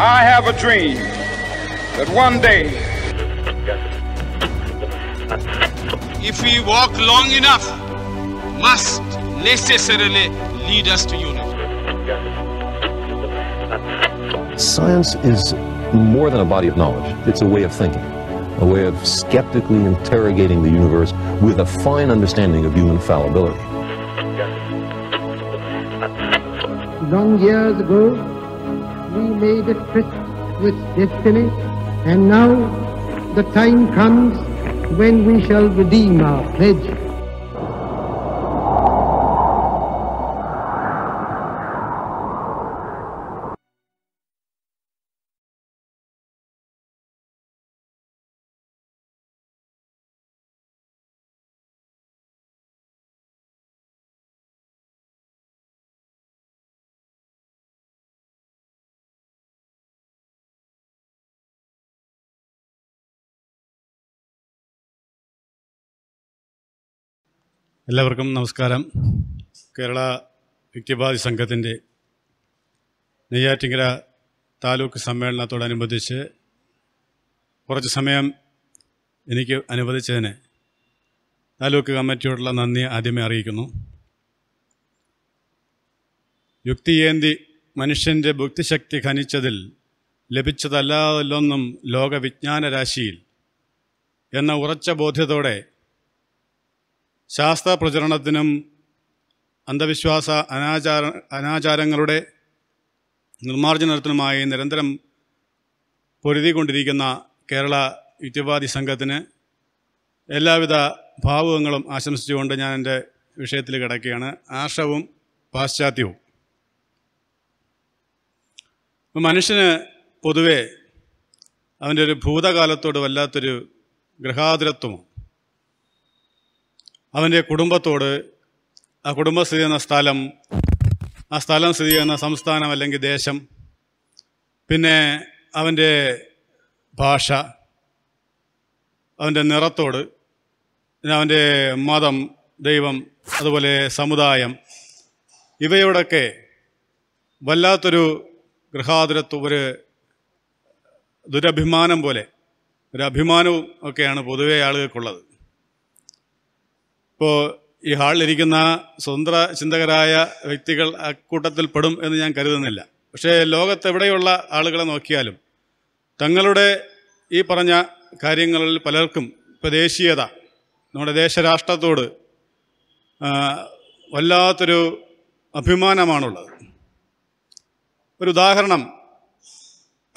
I have a dream that one day, if we walk long enough, must necessarily lead us to unity. Science is more than a body of knowledge. It's a way of thinking, a way of skeptically interrogating the universe with a fine understanding of human fallibility. Long years ago, we made a tryst with destiny, and now the time comes when we shall redeem our pledge. എല്ലാവർക്കും നമസ്കാരം കേരള യുക്തിവാദി സംഘത്തിൻ്റെ നെയ്യാറ്റിങ്കര താലൂക്ക് സമ്മേളനത്തോടനുബന്ധിച്ച് കുറച്ച് സമയം എനിക്ക് അനുവദിച്ചതിന് താലൂക്ക് കമ്മിറ്റിയോടുള്ള നന്ദി ആദ്യമേ അറിയിക്കുന്നു യുക്തിയേന്തി മനുഷ്യൻ്റെ ബുദ്ധിശക്തി ഖനിച്ചതിൽ ലഭിച്ചതല്ലാതല്ലൊന്നും ലോകവിജ്ഞാന രാശിയിൽ എന്ന ഉറച്ച ബോധ്യത്തോടെ ശാസ്ത്ര പ്രചരണത്തിനും അന്ധവിശ്വാസ അനാചാര അനാചാരങ്ങളുടെ നിർമ്മാർജ്ജനത്തിനുമായി നിരന്തരം പൊരുതിക്കൊണ്ടിരിക്കുന്ന കേരള യുക്തിവാദി സംഘത്തിന് എല്ലാവിധ ഭാവുകങ്ങളും ആശംസിച്ചുകൊണ്ട് ഞാൻ എൻ്റെ വിഷയത്തിൽ കിടക്കുകയാണ് ആർഷവും പാശ്ചാത്യവും മനുഷ്യന് പൊതുവെ അവൻ്റെ ഒരു ഭൂതകാലത്തോട് വല്ലാത്തൊരു ഗൃഹാതുരത്വമോ അവൻ്റെ കുടുംബത്തോട് ആ കുടുംബം സ്ഥിതി ചെയ്യുന്ന സ്ഥലം ആ സ്ഥലം സ്ഥിതി ചെയ്യുന്ന സംസ്ഥാനം അല്ലെങ്കിൽ ദേശം പിന്നെ അവൻ്റെ ഭാഷ അവൻ്റെ നിറത്തോട് പിന്നെ അവൻ്റെ മതം ദൈവം അതുപോലെ സമുദായം ഇവയോടൊക്കെ വല്ലാത്തൊരു ഗൃഹാതുരത്വ ഒരു ദുരഭിമാനം പോലെ ഒരു അഭിമാനവും ഒക്കെയാണ് പൊതുവെ ആളുകൾക്കുള്ളത് ഇപ്പോൾ ഈ ഹാളിലിരിക്കുന്ന സ്വതന്ത്ര ചിന്തകരായ വ്യക്തികൾ അക്കൂട്ടത്തിൽ പെടും എന്ന് ഞാൻ കരുതുന്നില്ല പക്ഷേ ലോകത്തെവിടെയുള്ള ആളുകളെ നോക്കിയാലും തങ്ങളുടെ ഈ പറഞ്ഞ കാര്യങ്ങളിൽ പലർക്കും ഇപ്പോൾ ദേശീയത നമ്മുടെ ദേശരാഷ്ട്രത്തോട് വല്ലാത്തൊരു അഭിമാനമാണുള്ളത് ഒരു ഉദാഹരണം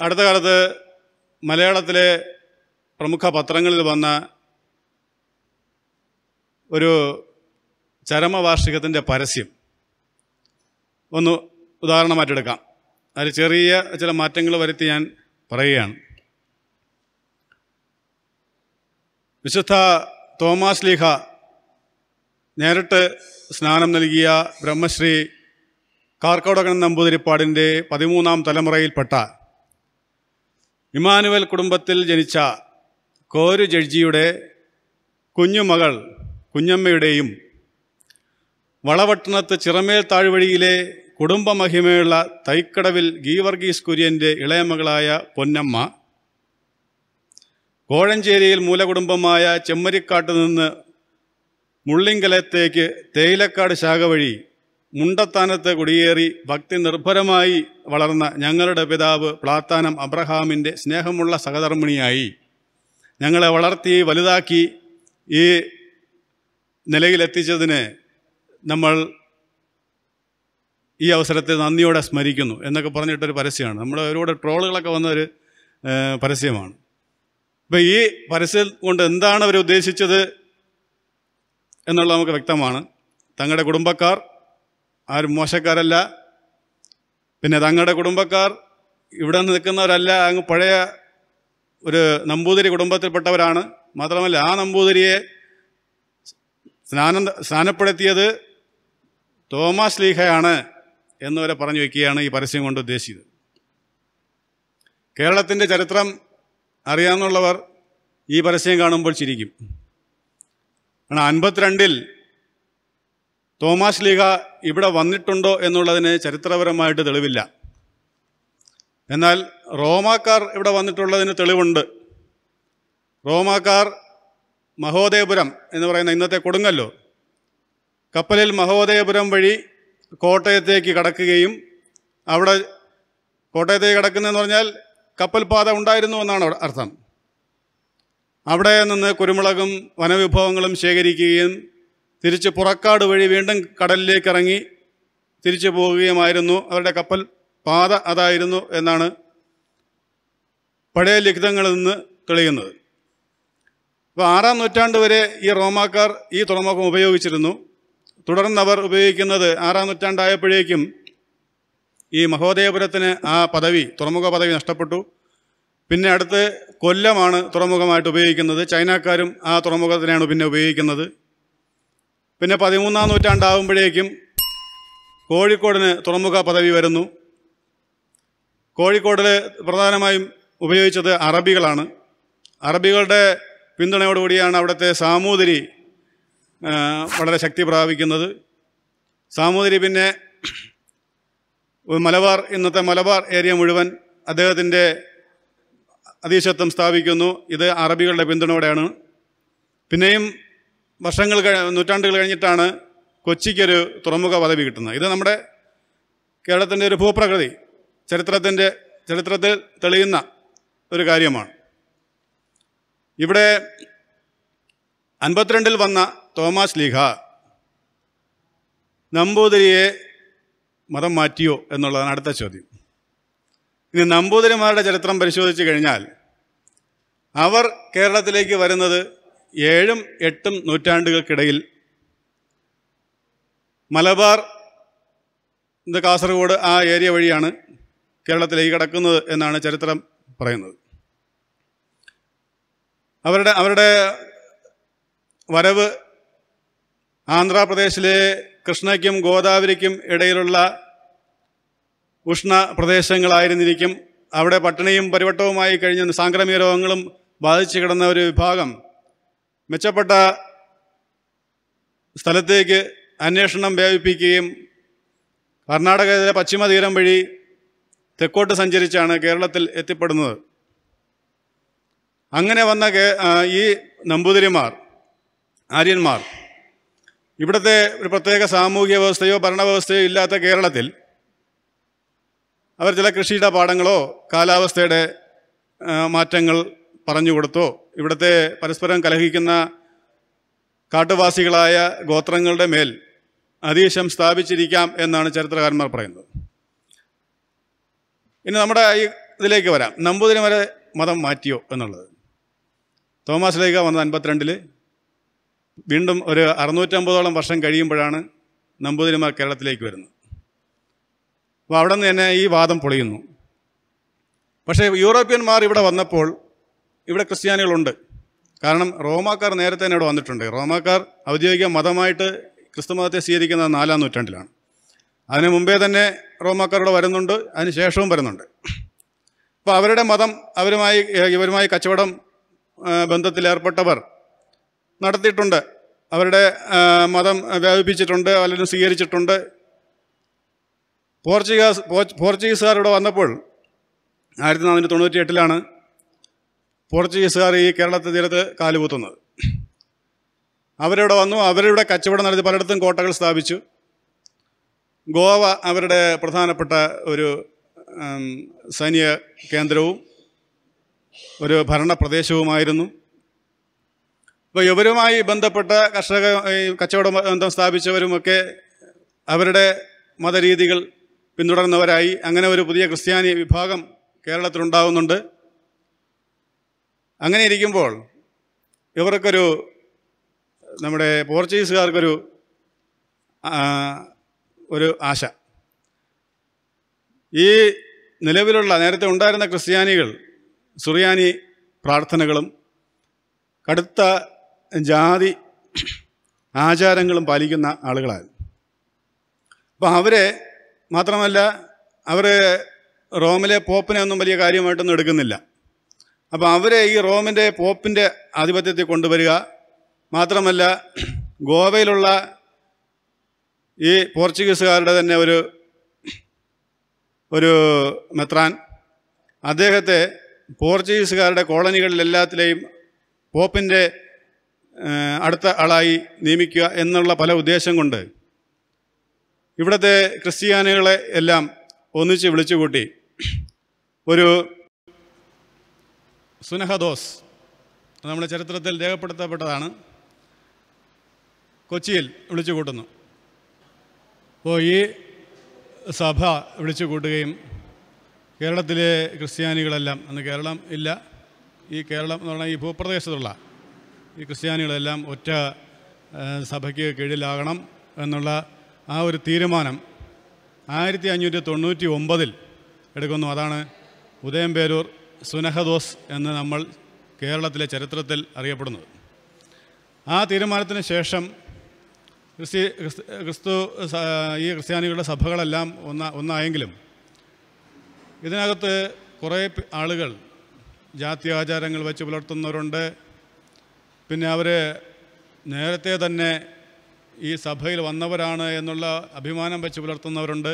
അടുത്ത കാലത്ത് മലയാളത്തിലെ പ്രമുഖ പത്രങ്ങളിൽ വന്ന ഒരു ചരമവാർഷികത്തിൻ്റെ പരസ്യം ഒന്ന് ഉദാഹരണമായിട്ടെടുക്കാം അതിൽ ചെറിയ ചില മാറ്റങ്ങൾ വരുത്തി ഞാൻ പറയുകയാണ് വിശുദ്ധ തോമാസ് ലീഹ നേരിട്ട് സ്നാനം നൽകിയ ബ്രഹ്മശ്രീ കാർക്കോടകൻ നമ്പൂതിരിപ്പാടിൻ്റെ പതിമൂന്നാം തലമുറയിൽപ്പെട്ട ഇമാനുവൽ കുടുംബത്തിൽ ജനിച്ച കോരു ജഡ്ജിയുടെ കുഞ്ഞുമകൾ കുഞ്ഞമ്മയുടെയും വളവട്ടണത്ത് ചിറമേൽ താഴ്വഴിയിലെ കുടുംബമഹിമയുള്ള തൈക്കടവിൽ ഗീവർഗീസ് കുര്യൻ്റെ ഇളയമകളായ പൊന്നമ്മ കോഴഞ്ചേരിയിൽ മൂലകുടുംബമായ ചെമ്മരിക്കാട്ട് നിന്ന് മുള്ളിങ്കലത്തേക്ക് തേയിലക്കാട് ശാഖ വഴി മുണ്ടത്താനത്ത് കുടിയേറി ഭക്തി നിർഭരമായി വളർന്ന ഞങ്ങളുടെ പിതാവ് പ്ലാത്താനം അബ്രഹാമിൻ്റെ സ്നേഹമുള്ള സഹധർമ്മിണിയായി ഞങ്ങളെ വളർത്തി വലുതാക്കി ഈ നിലയിലെത്തിച്ചതിന് നമ്മൾ ഈ അവസരത്തെ നന്ദിയോടെ സ്മരിക്കുന്നു എന്നൊക്കെ പറഞ്ഞിട്ടൊരു പരസ്യമാണ് നമ്മൾ ഒരുപാട് ട്രോളുകളൊക്കെ വന്നൊരു പരസ്യമാണ് അപ്പോൾ ഈ പരസ്യം കൊണ്ട് എന്താണ് അവർ ഉദ്ദേശിച്ചത് എന്നുള്ളത് നമുക്ക് വ്യക്തമാണ് തങ്ങളുടെ കുടുംബക്കാർ ആരും മോശക്കാരല്ല പിന്നെ തങ്ങളുടെ കുടുംബക്കാർ ഇവിടെ നിൽക്കുന്നവരല്ല അങ്ങ് പഴയ ഒരു നമ്പൂതിരി കുടുംബത്തിൽപ്പെട്ടവരാണ് മാത്രമല്ല ആ നമ്പൂതിരിയെ സ്നാനം സ്നാനപ്പെടുത്തിയത് തോമസ് ലീഹയാണ് എന്നുവരെ പറഞ്ഞു വയ്ക്കുകയാണ് ഈ പരസ്യം കൊണ്ട് ഉദ്ദേശിച്ചത് കേരളത്തിൻ്റെ ചരിത്രം അറിയാമെന്നുള്ളവർ ഈ പരസ്യം കാണുമ്പോൾ ചിരിക്കും കാരണം അൻപത്തിരണ്ടിൽ തോമാസ് ലീഗ ഇവിടെ വന്നിട്ടുണ്ടോ എന്നുള്ളതിന് ചരിത്രപരമായിട്ട് തെളിവില്ല എന്നാൽ റോമാക്കാർ ഇവിടെ വന്നിട്ടുള്ളതിന് തെളിവുണ്ട് റോമാക്കാർ മഹോദയപുരം എന്ന് പറയുന്ന ഇന്നത്തെ കൊടുങ്ങല്ലൂർ കപ്പലിൽ മഹോദയപുരം വഴി കോട്ടയത്തേക്ക് കടക്കുകയും അവിടെ കോട്ടയത്തേക്ക് കടക്കുന്നതെന്ന് പറഞ്ഞാൽ കപ്പൽപാത ഉണ്ടായിരുന്നു എന്നാണ് അർത്ഥം അവിടെ നിന്ന് കുരുമുളകും വനവിഭവങ്ങളും ശേഖരിക്കുകയും തിരിച്ച് പുറക്കാട് വഴി വീണ്ടും കടലിലേക്ക് ഇറങ്ങി തിരിച്ചു പോവുകയുമായിരുന്നു അവരുടെ കപ്പൽ പാത അതായിരുന്നു എന്നാണ് പഴയ ലിഖിതങ്ങളിൽ നിന്ന് തെളിയുന്നത് അപ്പോൾ ആറാം നൂറ്റാണ്ട് വരെ ഈ റോമാക്കാർ ഈ തുറമുഖം ഉപയോഗിച്ചിരുന്നു തുടർന്ന് അവർ ഉപയോഗിക്കുന്നത് ആറാം നൂറ്റാണ്ടായപ്പോഴേക്കും ഈ മഹോദയപുരത്തിന് ആ പദവി തുറമുഖ പദവി നഷ്ടപ്പെട്ടു പിന്നെ അടുത്ത് കൊല്ലമാണ് തുറമുഖമായിട്ട് ഉപയോഗിക്കുന്നത് ചൈനക്കാരും ആ തുറമുഖത്തിനാണ് പിന്നെ ഉപയോഗിക്കുന്നത് പിന്നെ പതിമൂന്നാം നൂറ്റാണ്ടാവുമ്പോഴേക്കും കോഴിക്കോടിന് തുറമുഖ പദവി വരുന്നു കോഴിക്കോടിൽ പ്രധാനമായും ഉപയോഗിച്ചത് അറബികളാണ് അറബികളുടെ പിന്തുണയോടുകൂടിയാണ് അവിടുത്തെ സാമൂതിരി വളരെ ശക്തി പ്രാപിക്കുന്നത് സാമൂതിരി പിന്നെ മലബാർ ഇന്നത്തെ മലബാർ ഏരിയ മുഴുവൻ അദ്ദേഹത്തിൻ്റെ അതീശത്വം സ്ഥാപിക്കുന്നു ഇത് അറബികളുടെ പിന്തുണയോടെയാണ് പിന്നെയും വർഷങ്ങൾ നൂറ്റാണ്ടുകൾ കഴിഞ്ഞിട്ടാണ് കൊച്ചിക്കൊരു തുറമുഖ പദവി കിട്ടുന്നത് ഇത് നമ്മുടെ കേരളത്തിൻ്റെ ഒരു ഭൂപ്രകൃതി ചരിത്രത്തിൻ്റെ ചരിത്രത്തിൽ തെളിയുന്ന ഒരു കാര്യമാണ് ഇവിടെ അൻപത്തിരണ്ടിൽ വന്ന തോമസ് ലീഹ നമ്പൂതിരിയെ മതം മാറ്റിയോ എന്നുള്ളതാണ് അടുത്ത ചോദ്യം ഇനി നമ്പൂതിരിമാരുടെ ചരിത്രം പരിശോധിച്ച് കഴിഞ്ഞാൽ അവർ കേരളത്തിലേക്ക് വരുന്നത് ഏഴും എട്ടും നൂറ്റാണ്ടുകൾക്കിടയിൽ മലബാർ കാസർഗോഡ് ആ ഏരിയ വഴിയാണ് കേരളത്തിലേക്ക് കടക്കുന്നത് എന്നാണ് ചരിത്രം പറയുന്നത് അവരുടെ അവരുടെ വരവ് ആന്ധ്രാപ്രദേശിലെ കൃഷ്ണയ്ക്കും ഗോദാവരിക്കും ഇടയിലുള്ള ഉഷ്ണ പ്രദേശങ്ങളായിരുന്നിരിക്കും അവിടെ പട്ടിണിയും പരിവട്ടവുമായി കഴിഞ്ഞ സാംക്രമിക രോഗങ്ങളും ബാധിച്ചു കിടന്ന ഒരു വിഭാഗം മെച്ചപ്പെട്ട സ്ഥലത്തേക്ക് അന്വേഷണം വ്യാപിപ്പിക്കുകയും കർണാടകയിലെ പശ്ചിമതീരം വഴി തെക്കോട്ട് സഞ്ചരിച്ചാണ് കേരളത്തിൽ എത്തിപ്പെടുന്നത് അങ്ങനെ വന്ന ഈ നമ്പൂതിരിമാർ ആര്യന്മാർ ഇവിടുത്തെ ഒരു പ്രത്യേക സാമൂഹ്യ വ്യവസ്ഥയോ ഭരണവ്യവസ്ഥയോ ഇല്ലാത്ത കേരളത്തിൽ അവർ ചില കൃഷിയുടെ പാഠങ്ങളോ കാലാവസ്ഥയുടെ മാറ്റങ്ങൾ പറഞ്ഞു കൊടുത്തോ ഇവിടുത്തെ പരസ്പരം കലഹിക്കുന്ന കാട്ടുവാസികളായ ഗോത്രങ്ങളുടെ മേൽ അതീശം സ്ഥാപിച്ചിരിക്കാം എന്നാണ് ചരിത്രകാരന്മാർ പറയുന്നത് ഇനി നമ്മുടെ ഈ ഇതിലേക്ക് വരാം നമ്പൂതിരിമാരെ മതം മാറ്റിയോ എന്നുള്ളത് തോമസ് ലൈഗ വന്നത് അൻപത്തിരണ്ടിൽ വീണ്ടും ഒരു അറുന്നൂറ്റമ്പതോളം വർഷം കഴിയുമ്പോഴാണ് നമ്പൂതിരിമാർ കേരളത്തിലേക്ക് വരുന്നത് അപ്പോൾ അവിടെ നിന്ന് തന്നെ ഈ വാദം പൊളിയുന്നു പക്ഷേ യൂറോപ്യന്മാർ ഇവിടെ വന്നപ്പോൾ ഇവിടെ ക്രിസ്ത്യാനികളുണ്ട് കാരണം റോമാക്കാർ നേരത്തെ തന്നെ ഇവിടെ വന്നിട്ടുണ്ട് റോമാക്കാർ ഔദ്യോഗിക മതമായിട്ട് ക്രിസ്തു മതത്തെ സ്വീകരിക്കുന്നത് നാലാം നൂറ്റാണ്ടിലാണ് അതിന് മുമ്പേ തന്നെ റോമാക്കാർ ഇവിടെ വരുന്നുണ്ട് അതിന് ശേഷവും വരുന്നുണ്ട് അപ്പോൾ അവരുടെ മതം അവരുമായി ഇവരുമായി കച്ചവടം ബന്ധത്തിലേർപ്പെട്ടവർ നടത്തിയിട്ടുണ്ട് അവരുടെ മതം വ്യാപിപ്പിച്ചിട്ടുണ്ട് അല്ലെങ്കിൽ സ്വീകരിച്ചിട്ടുണ്ട് പോർച്ചുഗീസ് പോർച്ചുഗീസുകാർ ഇവിടെ വന്നപ്പോൾ ആയിരത്തി നാനൂറ്റി തൊണ്ണൂറ്റി എട്ടിലാണ് പോർച്ചുഗീസുകാർ ഈ കേരളത്തെ തീരത്ത് കാലുകൂത്തുന്നത് അവരിവിടെ വന്നു അവരിവിടെ കച്ചവടം നടത്തി പലയിടത്തും കോട്ടകൾ സ്ഥാപിച്ചു ഗോവ അവരുടെ പ്രധാനപ്പെട്ട ഒരു സൈനിക കേന്ദ്രവും ഒരു ഭരണ പ്രദേശവുമായിരുന്നു അപ്പോൾ ഇവരുമായി ബന്ധപ്പെട്ട കർഷക കച്ചവട ബന്ധം സ്ഥാപിച്ചവരുമൊക്കെ അവരുടെ മതരീതികൾ പിന്തുടർന്നവരായി അങ്ങനെ ഒരു പുതിയ ക്രിസ്ത്യാനി വിഭാഗം കേരളത്തിലുണ്ടാവുന്നുണ്ട് അങ്ങനെ ഇരിക്കുമ്പോൾ ഇവർക്കൊരു നമ്മുടെ പോർച്ചുഗീസുകാർക്കൊരു ഒരു ആശ ഈ നിലവിലുള്ള നേരത്തെ ഉണ്ടായിരുന്ന ക്രിസ്ത്യാനികൾ സുറിയാനി പ്രാർത്ഥനകളും കടുത്ത ജാതി ആചാരങ്ങളും പാലിക്കുന്ന ആളുകളാണ് അപ്പോൾ അവരെ മാത്രമല്ല അവർ റോമിലെ പോപ്പിനെ ഒന്നും വലിയ കാര്യമായിട്ടൊന്നും എടുക്കുന്നില്ല അപ്പോൾ അവരെ ഈ റോമിൻ്റെ പോപ്പിൻ്റെ ആധിപത്യത്തിൽ കൊണ്ടുവരിക മാത്രമല്ല ഗോവയിലുള്ള ഈ പോർച്ചുഗീസുകാരുടെ തന്നെ ഒരു ഒരു മെത്രാൻ അദ്ദേഹത്തെ പോർച്ചുഗീസുകാരുടെ കോളനികളിലെല്ലാത്തിലെയും പോപ്പിൻ്റെ അടുത്ത ആളായി നിയമിക്കുക എന്നുള്ള പല ഉദ്ദേശം കൊണ്ട് ഇവിടുത്തെ ക്രിസ്ത്യാനികളെ എല്ലാം ഒന്നിച്ച് വിളിച്ചുകൂട്ടി ഒരു സുനഹദോസ് നമ്മുടെ ചരിത്രത്തിൽ രേഖപ്പെടുത്തപ്പെട്ടതാണ് കൊച്ചിയിൽ വിളിച്ചു കൂട്ടുന്നു അപ്പോൾ ഈ സഭ വിളിച്ചു കൂട്ടുകയും കേരളത്തിലെ ക്രിസ്ത്യാനികളെല്ലാം അന്ന് കേരളം ഇല്ല ഈ കേരളം എന്ന് പറഞ്ഞാൽ ഈ ഭൂപ്രദേശത്തുള്ള ഈ ക്രിസ്ത്യാനികളെല്ലാം ഒറ്റ സഭയ്ക്ക് കീഴിലാകണം എന്നുള്ള ആ ഒരു തീരുമാനം ആയിരത്തി അഞ്ഞൂറ്റി തൊണ്ണൂറ്റി ഒമ്പതിൽ എടുക്കുന്നു അതാണ് ഉദയംപേരൂർ സുനഹദോസ് എന്ന് നമ്മൾ കേരളത്തിലെ ചരിത്രത്തിൽ അറിയപ്പെടുന്നത് ആ തീരുമാനത്തിന് ശേഷം ക്രിസ്ത്യ ക്രിസ്തു ഈ ക്രിസ്ത്യാനികളുടെ സഭകളെല്ലാം ഒന്ന ഒന്നായെങ്കിലും ഇതിനകത്ത് കുറേ ആളുകൾ ജാതി ആചാരങ്ങൾ വെച്ച് പുലർത്തുന്നവരുണ്ട് പിന്നെ അവർ നേരത്തെ തന്നെ ഈ സഭയിൽ വന്നവരാണ് എന്നുള്ള അഭിമാനം വെച്ച് പുലർത്തുന്നവരുണ്ട്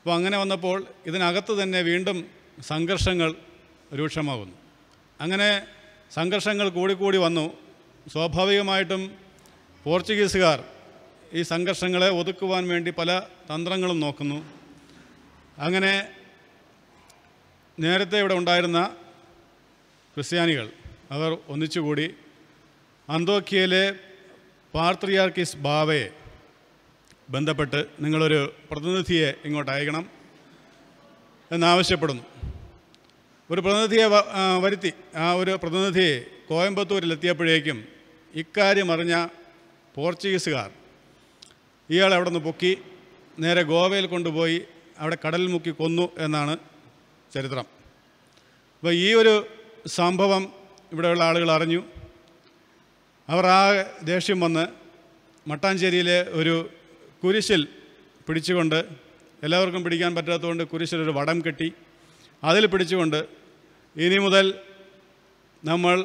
അപ്പോൾ അങ്ങനെ വന്നപ്പോൾ ഇതിനകത്ത് തന്നെ വീണ്ടും സംഘർഷങ്ങൾ രൂക്ഷമാകുന്നു അങ്ങനെ സംഘർഷങ്ങൾ കൂടിക്കൂടി വന്നു സ്വാഭാവികമായിട്ടും പോർച്ചുഗീസുകാർ ഈ സംഘർഷങ്ങളെ ഒതുക്കുവാൻ വേണ്ടി പല തന്ത്രങ്ങളും നോക്കുന്നു അങ്ങനെ നേരത്തെ ഇവിടെ ഉണ്ടായിരുന്ന ക്രിസ്ത്യാനികൾ അവർ ഒന്നിച്ചുകൂടി അന്തോക്കിയയിലെ പാർത്രിയാർക്കിസ് ബാവയെ ബന്ധപ്പെട്ട് നിങ്ങളൊരു പ്രതിനിധിയെ ഇങ്ങോട്ട് അയക്കണം എന്നാവശ്യപ്പെടുന്നു ഒരു പ്രതിനിധിയെ വരുത്തി ആ ഒരു പ്രതിനിധി കോയമ്പത്തൂരിലെത്തിയപ്പോഴേക്കും ഇക്കാര്യം അറിഞ്ഞ പോർച്ചുഗീസുകാർ ഇയാൾ അവിടെ നിന്ന് പൊക്കി നേരെ ഗോവയിൽ കൊണ്ടുപോയി അവിടെ കടലിൽ മുക്കി കൊന്നു എന്നാണ് ചരിത്രം അപ്പോൾ ഈ ഒരു സംഭവം ഇവിടെയുള്ള ആളുകൾ അറിഞ്ഞു അവർ ആ ദേഷ്യം വന്ന് മട്ടാഞ്ചേരിയിലെ ഒരു കുരിശിൽ പിടിച്ചുകൊണ്ട് എല്ലാവർക്കും പിടിക്കാൻ പറ്റാത്തതുകൊണ്ട് കുരിശിലൊരു വടം കെട്ടി അതിൽ പിടിച്ചുകൊണ്ട് ഇനി മുതൽ നമ്മൾ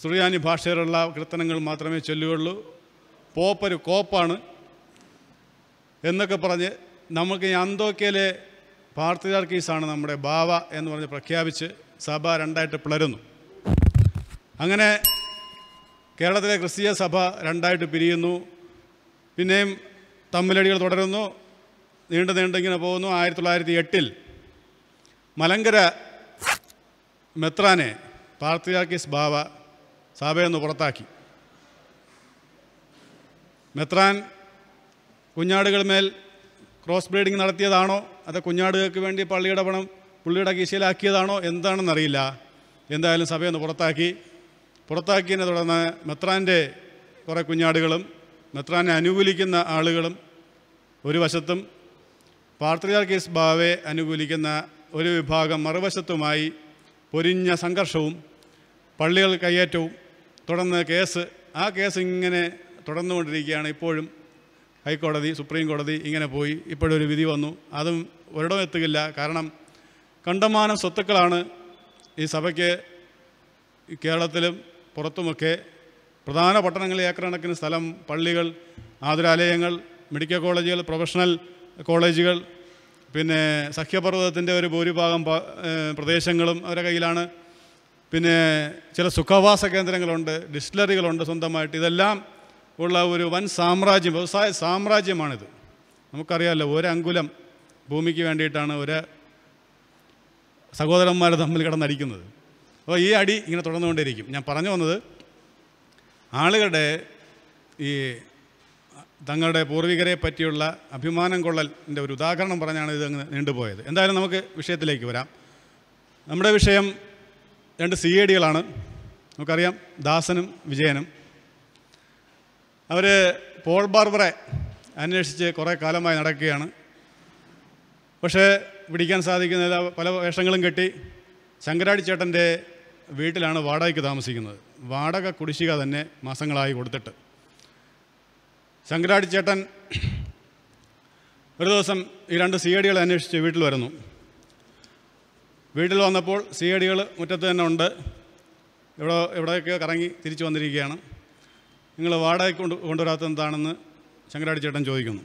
സുറിയാനി ഭാഷയിലുള്ള കീർത്തനങ്ങൾ മാത്രമേ ചൊല്ലുകയുള്ളൂ പോപ്പൊരു കോപ്പാണ് എന്നൊക്കെ പറഞ്ഞ് നമുക്ക് ഈ അന്തോക്കയിലെ പാർത്തിജാർക്കീസാണ് നമ്മുടെ ഭാവ എന്ന് പറഞ്ഞ് പ്രഖ്യാപിച്ച് സഭ രണ്ടായിട്ട് പിളരുന്നു അങ്ങനെ കേരളത്തിലെ ക്രിസ്തീയ സഭ രണ്ടായിട്ട് പിരിയുന്നു പിന്നെയും തമ്മിലടികൾ തുടരുന്നു നീണ്ടു നീണ്ടിങ്ങനെ പോകുന്നു ആയിരത്തി തൊള്ളായിരത്തി എട്ടിൽ മലങ്കര മെത്രാനെ പാർത്തിയാക്കിസ് ബാവ സഭയെന്ന് പുറത്താക്കി മെത്രാൻ കുഞ്ഞാടുകൾ മേൽ ക്രോസ് ബ്രീഡിംഗ് നടത്തിയതാണോ അത് കുഞ്ഞാടുകൾക്ക് വേണ്ടി പള്ളിയുടെ പണം പുള്ളിയുടെ കീശയിലാക്കിയതാണോ എന്താണെന്നറിയില്ല എന്തായാലും സഭയൊന്ന് പുറത്താക്കി പുറത്താക്കിയതിനെ തുടർന്ന് മെത്രാൻ്റെ കുറേ കുഞ്ഞാടുകളും മെത്രാനെ അനുകൂലിക്കുന്ന ആളുകളും ഒരു വശത്തും കേസ് ബാവെ അനുകൂലിക്കുന്ന ഒരു വിഭാഗം മറുവശത്തുമായി പൊരിഞ്ഞ സംഘർഷവും പള്ളികൾ കയ്യേറ്റവും തുടർന്ന് കേസ് ആ കേസ് ഇങ്ങനെ തുടർന്നുകൊണ്ടിരിക്കുകയാണ് ഇപ്പോഴും ഹൈക്കോടതി സുപ്രീം കോടതി ഇങ്ങനെ പോയി ഇപ്പോഴൊരു വിധി വന്നു അതും ഒരിടം എത്തുകയില്ല കാരണം കണ്ടമാനം സ്വത്തുക്കളാണ് ഈ സഭയ്ക്ക് കേരളത്തിലും പുറത്തുമൊക്കെ പ്രധാന പട്ടണങ്ങളിൽ ഏക്കറണക്കിന് സ്ഥലം പള്ളികൾ ആതുരാലയങ്ങൾ മെഡിക്കൽ കോളേജുകൾ പ്രൊഫഷണൽ കോളേജുകൾ പിന്നെ സഖ്യപർവ്വതത്തിൻ്റെ ഒരു ഭൂരിഭാഗം പ്രദേശങ്ങളും അവരുടെ കയ്യിലാണ് പിന്നെ ചില സുഖവാസ കേന്ദ്രങ്ങളുണ്ട് ഡിസ്റ്റിലറികളുണ്ട് സ്വന്തമായിട്ട് ഇതെല്ലാം ഉള്ള ഒരു വൻ സാമ്രാജ്യം വ്യവസായ സാമ്രാജ്യമാണിത് നമുക്കറിയാമല്ലോ ഒരങ്കുലം ഭൂമിക്ക് വേണ്ടിയിട്ടാണ് ഒരു സഹോദരന്മാർ തമ്മിൽ കിടന്നടിക്കുന്നത് അപ്പോൾ ഈ അടി ഇങ്ങനെ തുടർന്നുകൊണ്ടേയിരിക്കും ഞാൻ പറഞ്ഞു വന്നത് ആളുകളുടെ ഈ തങ്ങളുടെ പൂർവികരെ പറ്റിയുള്ള അഭിമാനം കൊള്ളലിൻ്റെ ഒരു ഉദാഹരണം പറഞ്ഞാണ് ഇത് അങ്ങ് നീണ്ടുപോയത് എന്തായാലും നമുക്ക് വിഷയത്തിലേക്ക് വരാം നമ്മുടെ വിഷയം രണ്ട് സി എ ഡികളാണ് നമുക്കറിയാം ദാസനും വിജയനും അവർ പോൾ ബാർബറെ അന്വേഷിച്ച് കുറേ കാലമായി നടക്കുകയാണ് പക്ഷേ പിടിക്കാൻ സാധിക്കുന്നില്ല പല വേഷങ്ങളും കെട്ടി ശങ്കരാടി ചേട്ടൻ്റെ വീട്ടിലാണ് വാടകയ്ക്ക് താമസിക്കുന്നത് വാടക കുടിശ്ശിക തന്നെ മാസങ്ങളായി കൊടുത്തിട്ട് ശങ്കരാടി ചേട്ടൻ ഒരു ദിവസം ഈ രണ്ട് സി എ ഡികൾ അന്വേഷിച്ച് വീട്ടിൽ വരുന്നു വീട്ടിൽ വന്നപ്പോൾ സി എ ഡികൾ മുറ്റത്ത് തന്നെ ഉണ്ട് ഇവിടെ എവിടെയൊക്കെ കറങ്ങി തിരിച്ചു വന്നിരിക്കുകയാണ് നിങ്ങൾ വാടക കൊണ്ട് കൊണ്ടുവരാത്തെന്താണെന്ന് എന്താണെന്ന് ശങ്കരാടി ചേട്ടൻ ചോദിക്കുന്നു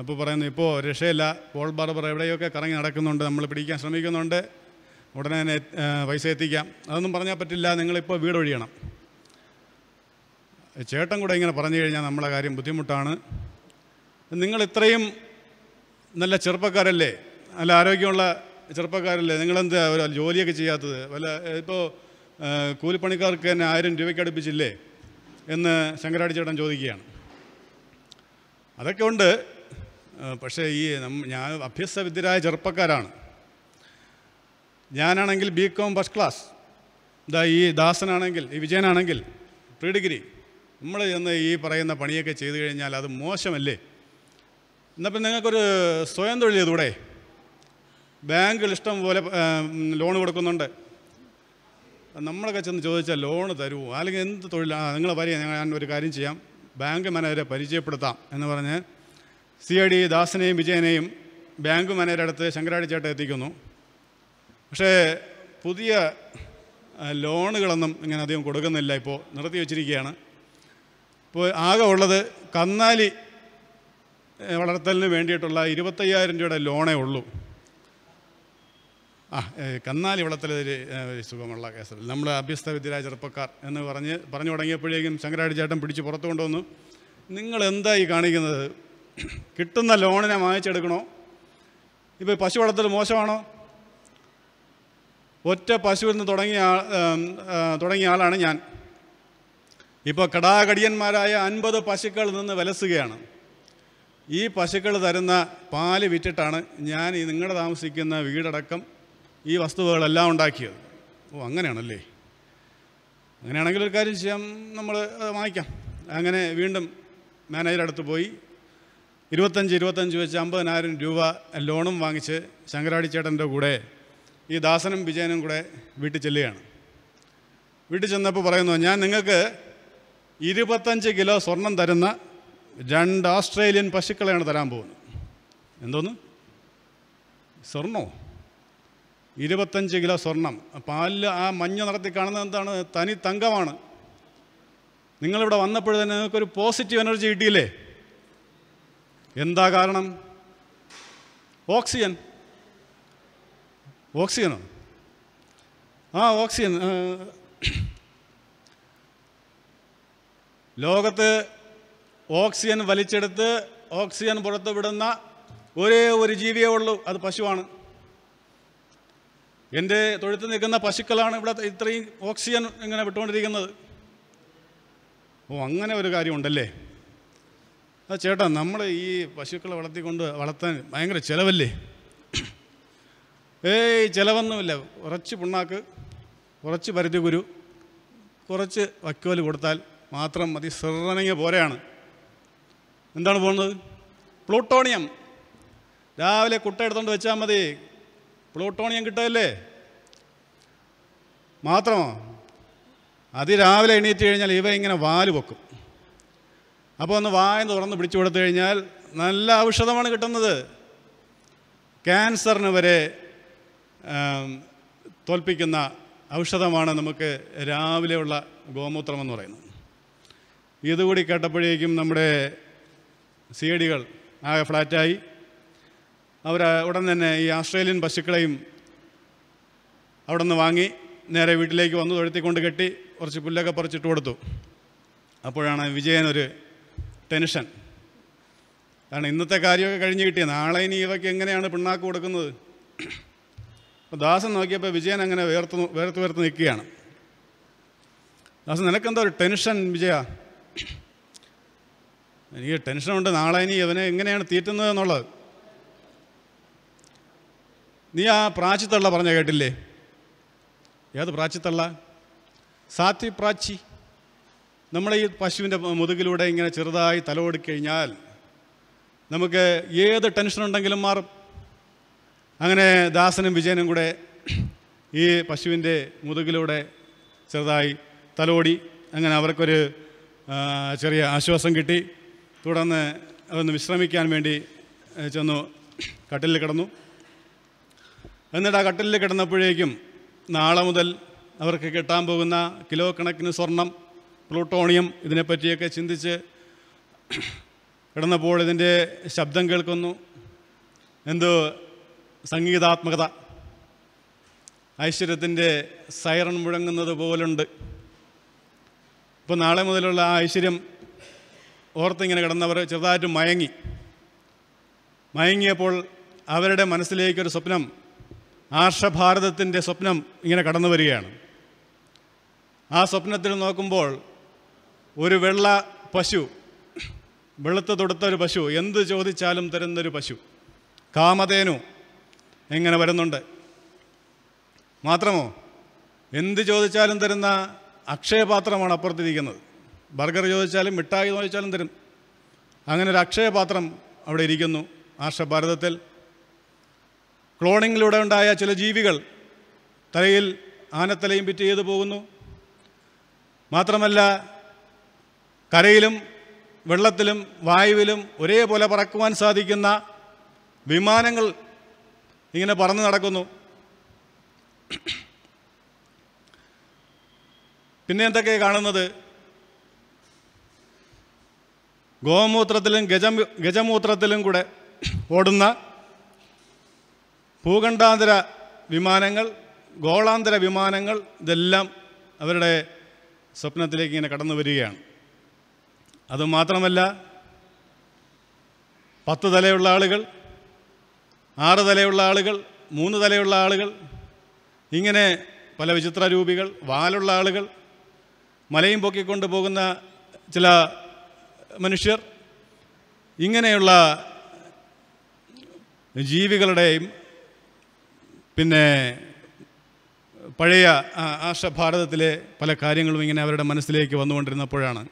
അപ്പോൾ പറയുന്നു ഇപ്പോൾ രക്ഷയില്ല പോൾ ബാർബർ എവിടെയൊക്കെ കറങ്ങി നടക്കുന്നുണ്ട് നമ്മൾ പിടിക്കാൻ ശ്രമിക്കുന്നുണ്ട് ഉടനെ തന്നെ പൈസ എത്തിക്കാം അതൊന്നും പറഞ്ഞാൽ പറ്റില്ല നിങ്ങളിപ്പോൾ വീടൊഴിയണം ചേട്ടൻ കൂടെ ഇങ്ങനെ പറഞ്ഞു കഴിഞ്ഞാൽ നമ്മളെ കാര്യം ബുദ്ധിമുട്ടാണ് നിങ്ങൾ ഇത്രയും നല്ല ചെറുപ്പക്കാരല്ലേ നല്ല ആരോഗ്യമുള്ള ചെറുപ്പക്കാരല്ലേ നിങ്ങളെന്താ ഒരു ജോലിയൊക്കെ ചെയ്യാത്തത് വല്ല ഇപ്പോൾ കൂലിപ്പണിക്കാർക്ക് തന്നെ ആയിരം രൂപയ്ക്ക് അടുപ്പിച്ചില്ലേ എന്ന് ശങ്കരാടി ചേട്ടൻ ചോദിക്കുകയാണ് അതൊക്കെ ഉണ്ട് പക്ഷേ ഈ ഞാൻ അഭ്യസ്തവിദ്യരായ ചെറുപ്പക്കാരാണ് ഞാനാണെങ്കിൽ ബി കോം ഫസ്റ്റ് ക്ലാസ് ഇതാ ഈ ദാസനാണെങ്കിൽ ഈ വിജയനാണെങ്കിൽ പ്രീ ഡിഗ്രി നമ്മൾ ചെന്ന് ഈ പറയുന്ന പണിയൊക്കെ ചെയ്തു കഴിഞ്ഞാൽ അത് മോശമല്ലേ എന്നപ്പം നിങ്ങൾക്കൊരു സ്വയം തൊഴിൽ ചെയ്തൂടെ ബാങ്കുകൾ ഇഷ്ടം പോലെ ലോൺ കൊടുക്കുന്നുണ്ട് നമ്മളൊക്കെ ചെന്ന് ചോദിച്ചാൽ ലോൺ തരുമോ അല്ലെങ്കിൽ എന്ത് തൊഴിലാണ് നിങ്ങൾ പറയുക ഞാൻ ഒരു കാര്യം ചെയ്യാം ബാങ്ക് മാനേജരെ പരിചയപ്പെടുത്താം എന്ന് പറഞ്ഞ് സി ഐ ഡി ദാസിനെയും വിജയനെയും ബാങ്ക് ശങ്കരാടി ശങ്കരാടിച്ചേട്ടൻ എത്തിക്കുന്നു പക്ഷേ പുതിയ ലോണുകളൊന്നും ഇങ്ങനെ അധികം കൊടുക്കുന്നില്ല ഇപ്പോൾ നിർത്തി വച്ചിരിക്കുകയാണ് ഇപ്പോൾ ആകെ ഉള്ളത് കന്നാലി വളർത്തലിന് വേണ്ടിയിട്ടുള്ള ഇരുപത്തയ്യായിരം രൂപയുടെ ലോണേ ഉള്ളൂ ആ കന്നാലി വളർത്തൽ ഒരു സുഖമുള്ള കേസ് നമ്മൾ അഭ്യസ്ത വിദ്യരായ ചെറുപ്പക്കാർ എന്ന് പറഞ്ഞ് പറഞ്ഞു തുടങ്ങിയപ്പോഴേക്കും ശങ്കരാടി ചേട്ടൻ പിടിച്ച് പുറത്തു കൊണ്ടുവന്നു നിങ്ങൾ എന്തായി കാണിക്കുന്നത് കിട്ടുന്ന ലോണിനെ വാങ്ങിച്ചെടുക്കണോ ഇപ്പോൾ പശു വളർത്തൽ മോശമാണോ ഒറ്റ പശുവിൽ നിന്ന് തുടങ്ങിയ തുടങ്ങിയ ആളാണ് ഞാൻ ഇപ്പോൾ കടാകടിയന്മാരായ അൻപത് പശുക്കൾ നിന്ന് വിലസുകയാണ് ഈ പശുക്കൾ തരുന്ന പാല് വിറ്റിട്ടാണ് ഞാൻ ഈ നിങ്ങളുടെ താമസിക്കുന്ന വീടടക്കം ഈ വസ്തുവകളെല്ലാം ഉണ്ടാക്കിയത് ഓ അങ്ങനെയാണല്ലേ അങ്ങനെയാണെങ്കിൽ ഒരു കാര്യം ചെയ്യാം നമ്മൾ വാങ്ങിക്കാം അങ്ങനെ വീണ്ടും മാനേജറടുത്ത് പോയി ഇരുപത്തഞ്ച് ഇരുപത്തഞ്ച് വെച്ച് അമ്പതിനായിരം രൂപ ലോണും വാങ്ങിച്ച് ശങ്കരാടി ചേട്ടൻ്റെ കൂടെ ഈ ദാസനും വിജയനും കൂടെ വീട്ടിൽ ചെല്ലുകയാണ് വീട്ടിൽ ചെന്നപ്പോൾ പറയുന്നു ഞാൻ നിങ്ങൾക്ക് ഇരുപത്തഞ്ച് കിലോ സ്വർണം തരുന്ന രണ്ട് ഓസ്ട്രേലിയൻ പശുക്കളെയാണ് തരാൻ പോകുന്നത് എന്തോന്ന് സ്വർണോ ഇരുപത്തഞ്ച് കിലോ സ്വർണം പാലിൽ ആ മഞ്ഞ നിറത്തിൽ കാണുന്നത് എന്താണ് തനി തങ്കമാണ് നിങ്ങളിവിടെ വന്നപ്പോഴേ തന്നെ നിങ്ങൾക്കൊരു പോസിറ്റീവ് എനർജി കിട്ടിയില്ലേ എന്താ കാരണം ഓക്സിജൻ ഓക്സിജനോ ആ ഓക്സിജൻ ലോകത്ത് ഓക്സിജൻ വലിച്ചെടുത്ത് ഓക്സിജൻ വിടുന്ന ഒരേ ഒരു ജീവിയേ ഉള്ളൂ അത് പശുവാണ് എൻ്റെ തൊഴുത്ത് നിൽക്കുന്ന പശുക്കളാണ് ഇവിടെ ഇത്രയും ഓക്സിജൻ ഇങ്ങനെ വിട്ടുകൊണ്ടിരിക്കുന്നത് ഓ അങ്ങനെ ഒരു കാര്യമുണ്ടല്ലേ ആ ചേട്ടാ നമ്മൾ ഈ പശുക്കളെ വളർത്തിക്കൊണ്ട് വളർത്താൻ ഭയങ്കര ചിലവല്ലേ ഏയ് ചിലവൊന്നുമില്ല കുറച്ച് പുണ്ണാക്ക് കുറച്ച് കുരു കുറച്ച് വക്കോൽ കൊടുത്താൽ മാത്രം മതി സിറനങ്ങ പോലെയാണ് എന്താണ് പോകുന്നത് പ്ലൂട്ടോണിയം രാവിലെ കുട്ട എടുത്തുകൊണ്ട് വെച്ചാൽ മതി പ്ലൂട്ടോണിയം കിട്ടല്ലേ മാത്രമോ അതിരാവിലെ എണീറ്റ് കഴിഞ്ഞാൽ ഇവ ഇങ്ങനെ വാല് പൊക്കും അപ്പോൾ ഒന്ന് വായന്ന് തുറന്ന് പിടിച്ചു കൊടുത്തു കഴിഞ്ഞാൽ നല്ല ഔഷധമാണ് കിട്ടുന്നത് ക്യാൻസറിന് വരെ തോൽപ്പിക്കുന്ന ഔഷധമാണ് നമുക്ക് രാവിലെയുള്ള ഗോമൂത്രം എന്ന് പറയുന്നത് ഇതുകൂടി കേട്ടപ്പോഴേക്കും നമ്മുടെ സി ഡികൾ ആകെ ഫ്ലാറ്റായി അവർ ഉടൻ തന്നെ ഈ ആസ്ട്രേലിയൻ പശുക്കളെയും അവിടെ നിന്ന് വാങ്ങി നേരെ വീട്ടിലേക്ക് വന്നു തൊഴുത്തിക്കൊണ്ട് കെട്ടി കുറച്ച് പുല്ലൊക്കെ പറിച്ചിട്ട് കൊടുത്തു അപ്പോഴാണ് വിജയനൊരു ടെൻഷൻ കാരണം ഇന്നത്തെ കാര്യമൊക്കെ കഴിഞ്ഞ് കിട്ടിയ നാളെ ഇനി ഇവയ്ക്ക് എങ്ങനെയാണ് പിണ്ണാക്ക് കൊടുക്കുന്നത് അപ്പോൾ ദാസൻ നോക്കിയപ്പോൾ വിജയൻ അങ്ങനെ വേർത്ത് വേർത്ത് വേർത്ത് നിൽക്കുകയാണ് ദാസൻ നിനക്കെന്താ ഒരു ടെൻഷൻ വിജയ എനിക്ക് ടെൻഷനുണ്ട് നാളെ ഇനി ഇവനെ എങ്ങനെയാണ് തീറ്റുന്നത് എന്നുള്ളത് നീ ആ പ്രാച്ചിത്തള്ള പറഞ്ഞ കേട്ടില്ലേ ഏത് പ്രാച്ചിത്തള്ള സാത്തി പ്രാച്ചി നമ്മൾ ഈ പശുവിൻ്റെ മുതുകിലൂടെ ഇങ്ങനെ ചെറുതായി തലോടിക്കഴിഞ്ഞാൽ നമുക്ക് ഏത് ടെൻഷൻ ഉണ്ടെങ്കിലും മാറും അങ്ങനെ ദാസനും വിജയനും കൂടെ ഈ പശുവിൻ്റെ മുതുകിലൂടെ ചെറുതായി തലോടി അങ്ങനെ അവർക്കൊരു ചെറിയ ആശ്വാസം കിട്ടി തുടർന്ന് അതൊന്ന് വിശ്രമിക്കാൻ വേണ്ടി ചെന്നു കട്ടിലിൽ കിടന്നു എന്നിട്ട് ആ കട്ടിലിൽ കിടന്നപ്പോഴേക്കും നാളെ മുതൽ അവർക്ക് കിട്ടാൻ പോകുന്ന കിലോ കണക്കിന് സ്വർണം പ്ലൂട്ടോണിയം ഇതിനെപ്പറ്റിയൊക്കെ ചിന്തിച്ച് കിടന്നപ്പോൾ ഇതിൻ്റെ ശബ്ദം കേൾക്കുന്നു എന്തോ സംഗീതാത്മകത ഐശ്വര്യത്തിൻ്റെ സൈറൺ മുഴങ്ങുന്നത് പോലുണ്ട് ഇപ്പോൾ നാളെ മുതലുള്ള ആ ഐശ്വര്യം ഓർത്തിങ്ങനെ കിടന്നവർ ചെറുതായിട്ട് മയങ്ങി മയങ്ങിയപ്പോൾ അവരുടെ മനസ്സിലേക്കൊരു സ്വപ്നം ആർഷഭാരതത്തിൻ്റെ സ്വപ്നം ഇങ്ങനെ കടന്നു വരികയാണ് ആ സ്വപ്നത്തിൽ നോക്കുമ്പോൾ ഒരു വെള്ള പശു വെളുത്ത് തൊടുത്ത ഒരു പശു എന്ത് ചോദിച്ചാലും തരുന്നൊരു പശു കാമതേനു എങ്ങനെ വരുന്നുണ്ട് മാത്രമോ എന്ത് ചോദിച്ചാലും തരുന്ന അക്ഷയപാത്രമാണ് അപ്പുറത്തിരിക്കുന്നത് ബർഗർ ചോദിച്ചാലും മിഠായി ചോദിച്ചാലും തരും അങ്ങനെ ഒരു അക്ഷയപാത്രം അവിടെ ഇരിക്കുന്നു ആർഷഭാരതത്തിൽ ക്ലോണിങ്ങിലൂടെ ഉണ്ടായ ചില ജീവികൾ തലയിൽ ആനത്തലയും പിറ്റ് ചെയ്തു പോകുന്നു മാത്രമല്ല കരയിലും വെള്ളത്തിലും വായുവിലും ഒരേപോലെ പറക്കുവാൻ സാധിക്കുന്ന വിമാനങ്ങൾ ഇങ്ങനെ പറന്ന് നടക്കുന്നു പിന്നെ എന്തൊക്കെ കാണുന്നത് ഗോമൂത്രത്തിലും ഗജം ഗജമൂത്രത്തിലും കൂടെ ഓടുന്ന ഭൂഖണ്ഡാന്തര വിമാനങ്ങൾ ഗോളാന്തര വിമാനങ്ങൾ ഇതെല്ലാം അവരുടെ സ്വപ്നത്തിലേക്ക് ഇങ്ങനെ കടന്നു വരികയാണ് അതുമാത്രമല്ല പത്ത് തലയുള്ള ആളുകൾ ആറ് തലയുള്ള ആളുകൾ മൂന്ന് തലയുള്ള ആളുകൾ ഇങ്ങനെ പല വിചിത്ര രൂപികൾ വാലുള്ള ആളുകൾ മലയും പൊക്കിക്കൊണ്ട് പോകുന്ന ചില മനുഷ്യർ ഇങ്ങനെയുള്ള ജീവികളുടെയും പിന്നെ പഴയ ആശഭാരതത്തിലെ പല കാര്യങ്ങളും ഇങ്ങനെ അവരുടെ മനസ്സിലേക്ക് വന്നുകൊണ്ടിരുന്നപ്പോഴാണ്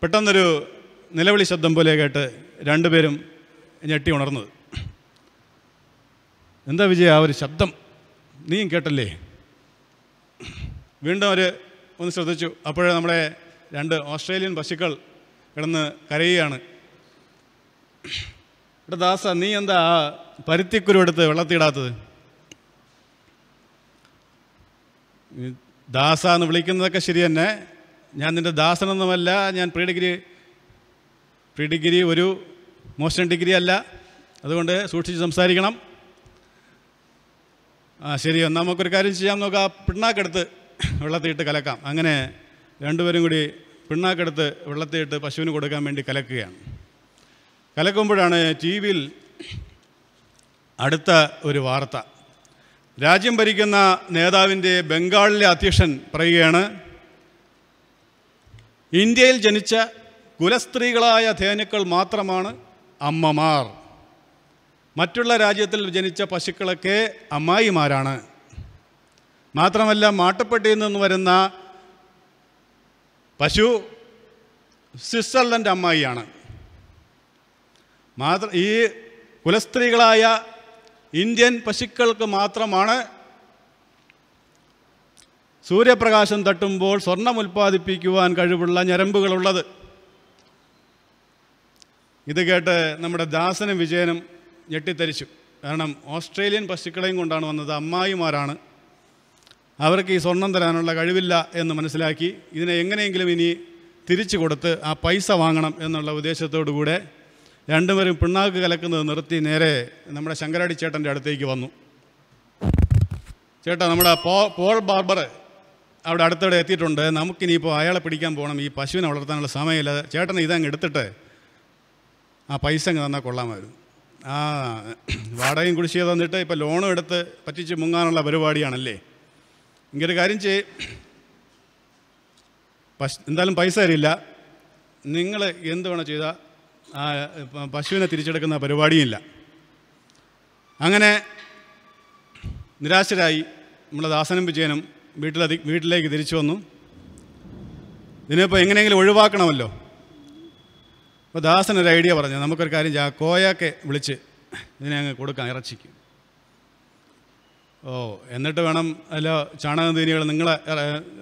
പെട്ടെന്നൊരു നിലവിളി ശബ്ദം പോലെ കേട്ട് രണ്ടുപേരും ഞെട്ടി ഉണർന്നത് എന്താ വിജയ ആ ഒരു ശബ്ദം നീയും കേട്ടല്ലേ വീണ്ടും അവർ ഒന്ന് ശ്രദ്ധിച്ചു അപ്പോഴേ നമ്മളെ രണ്ട് ഓസ്ട്രേലിയൻ പശുക്കൾ കിടന്ന് കരയുകയാണ് എടാ ദാസ നീ എന്താ ആ പരുത്തിക്കുരു എടുത്ത് വെള്ളത്തിടാത്തത് ദാസ എന്ന് വിളിക്കുന്നതൊക്കെ ശരി തന്നെ ഞാൻ നിൻ്റെ ദാസനൊന്നുമല്ല ഞാൻ പ്രീ ഡിഗ്രി പ്രീ ഡിഗ്രി ഒരു മോശം ഡിഗ്രി അല്ല അതുകൊണ്ട് സൂക്ഷിച്ച് സംസാരിക്കണം ആ ശരി എന്നാൽ നമുക്കൊരു കാര്യം ചെയ്യാം നമുക്ക് ആ പിണ്ണാക്കെടുത്ത് വെള്ളത്തിയിട്ട് കലക്കാം അങ്ങനെ രണ്ടുപേരും കൂടി പിണ്ണാക്കെടുത്ത് വെള്ളത്തിയിട്ട് പശുവിന് കൊടുക്കാൻ വേണ്ടി കലക്കുകയാണ് കലക്കുമ്പോഴാണ് ടി വിയിൽ അടുത്ത ഒരു വാർത്ത രാജ്യം ഭരിക്കുന്ന നേതാവിൻ്റെ ബംഗാളിലെ അധ്യക്ഷൻ പറയുകയാണ് ഇന്ത്യയിൽ ജനിച്ച കുലസ്ത്രീകളായ ധേനുക്കൾ മാത്രമാണ് അമ്മമാർ മറ്റുള്ള രാജ്യത്തിൽ ജനിച്ച പശുക്കളൊക്കെ അമ്മായിമാരാണ് മാത്രമല്ല മാട്ടുപ്പെട്ടിയിൽ നിന്ന് വരുന്ന പശു സ്വിറ്റ്സർലൻഡ് അമ്മായിയാണ് മാത്ര ഈ കുലസ്ത്രീകളായ ഇന്ത്യൻ പശുക്കൾക്ക് മാത്രമാണ് സൂര്യപ്രകാശം തട്ടുമ്പോൾ സ്വർണം ഉൽപ്പാദിപ്പിക്കുവാൻ കഴിവുള്ള ഞരമ്പുകളുള്ളത് ഇത് കേട്ട് നമ്മുടെ ദാസനും വിജയനും ഞെട്ടിത്തരിച്ചു കാരണം ഓസ്ട്രേലിയൻ പശുക്കളെയും കൊണ്ടാണ് വന്നത് അമ്മായിമാരാണ് അവർക്ക് ഈ സ്വർണം തരാനുള്ള കഴിവില്ല എന്ന് മനസ്സിലാക്കി ഇതിനെ എങ്ങനെയെങ്കിലും ഇനി തിരിച്ചു കൊടുത്ത് ആ പൈസ വാങ്ങണം എന്നുള്ള ഉദ്ദേശത്തോടു കൂടെ രണ്ടുപേരും പിണ്ണാക്ക് കലക്കുന്നത് നിർത്തി നേരെ നമ്മുടെ ശങ്കരാടി ചേട്ടൻ്റെ അടുത്തേക്ക് വന്നു ചേട്ടാ നമ്മുടെ പോൾ ബാർബർ അവിടെ അടുത്തവിടെ എത്തിയിട്ടുണ്ട് നമുക്കിനിയിപ്പോൾ അയാളെ പിടിക്കാൻ പോകണം ഈ പശുവിനെ വളർത്താനുള്ള സമയമില്ല ചേട്ടനെ ഇതങ്ങ് എടുത്തിട്ട് ആ പൈസ അങ്ങ് തന്നാൽ കൊള്ളാമായിരുന്നു ആ വാടകയും കുടിശ്ശിക തന്നിട്ട് ഇപ്പോൾ ലോണും എടുത്ത് പറ്റിച്ച് മുങ്ങാനുള്ള പരിപാടിയാണല്ലേ ഇങ്ങനൊരു കാര്യം ചെയ് എന്തായാലും പൈസ തരില്ല നിങ്ങൾ എന്ത് വേണം ചെയ്താൽ ആ പശുവിനെ തിരിച്ചെടുക്കുന്ന പരിപാടിയില്ല അങ്ങനെ നിരാശരായി നമ്മളെ ദാസനും വിജയനും വീട്ടിലധി വീട്ടിലേക്ക് തിരിച്ചു വന്നു ഇതിനിപ്പോൾ എങ്ങനെയെങ്കിലും ഒഴിവാക്കണമല്ലോ അപ്പോൾ ദാസൻ ഒരു ഐഡിയ പറഞ്ഞു നമുക്കൊരു കാര്യം ചെയ്യാം കോയൊക്കെ വിളിച്ച് ഇതിനെ അങ്ങ് കൊടുക്കാം ഇറച്ചിക്ക് ഓ എന്നിട്ട് വേണം അല്ല ചാണകം തീനികൾ നിങ്ങളെ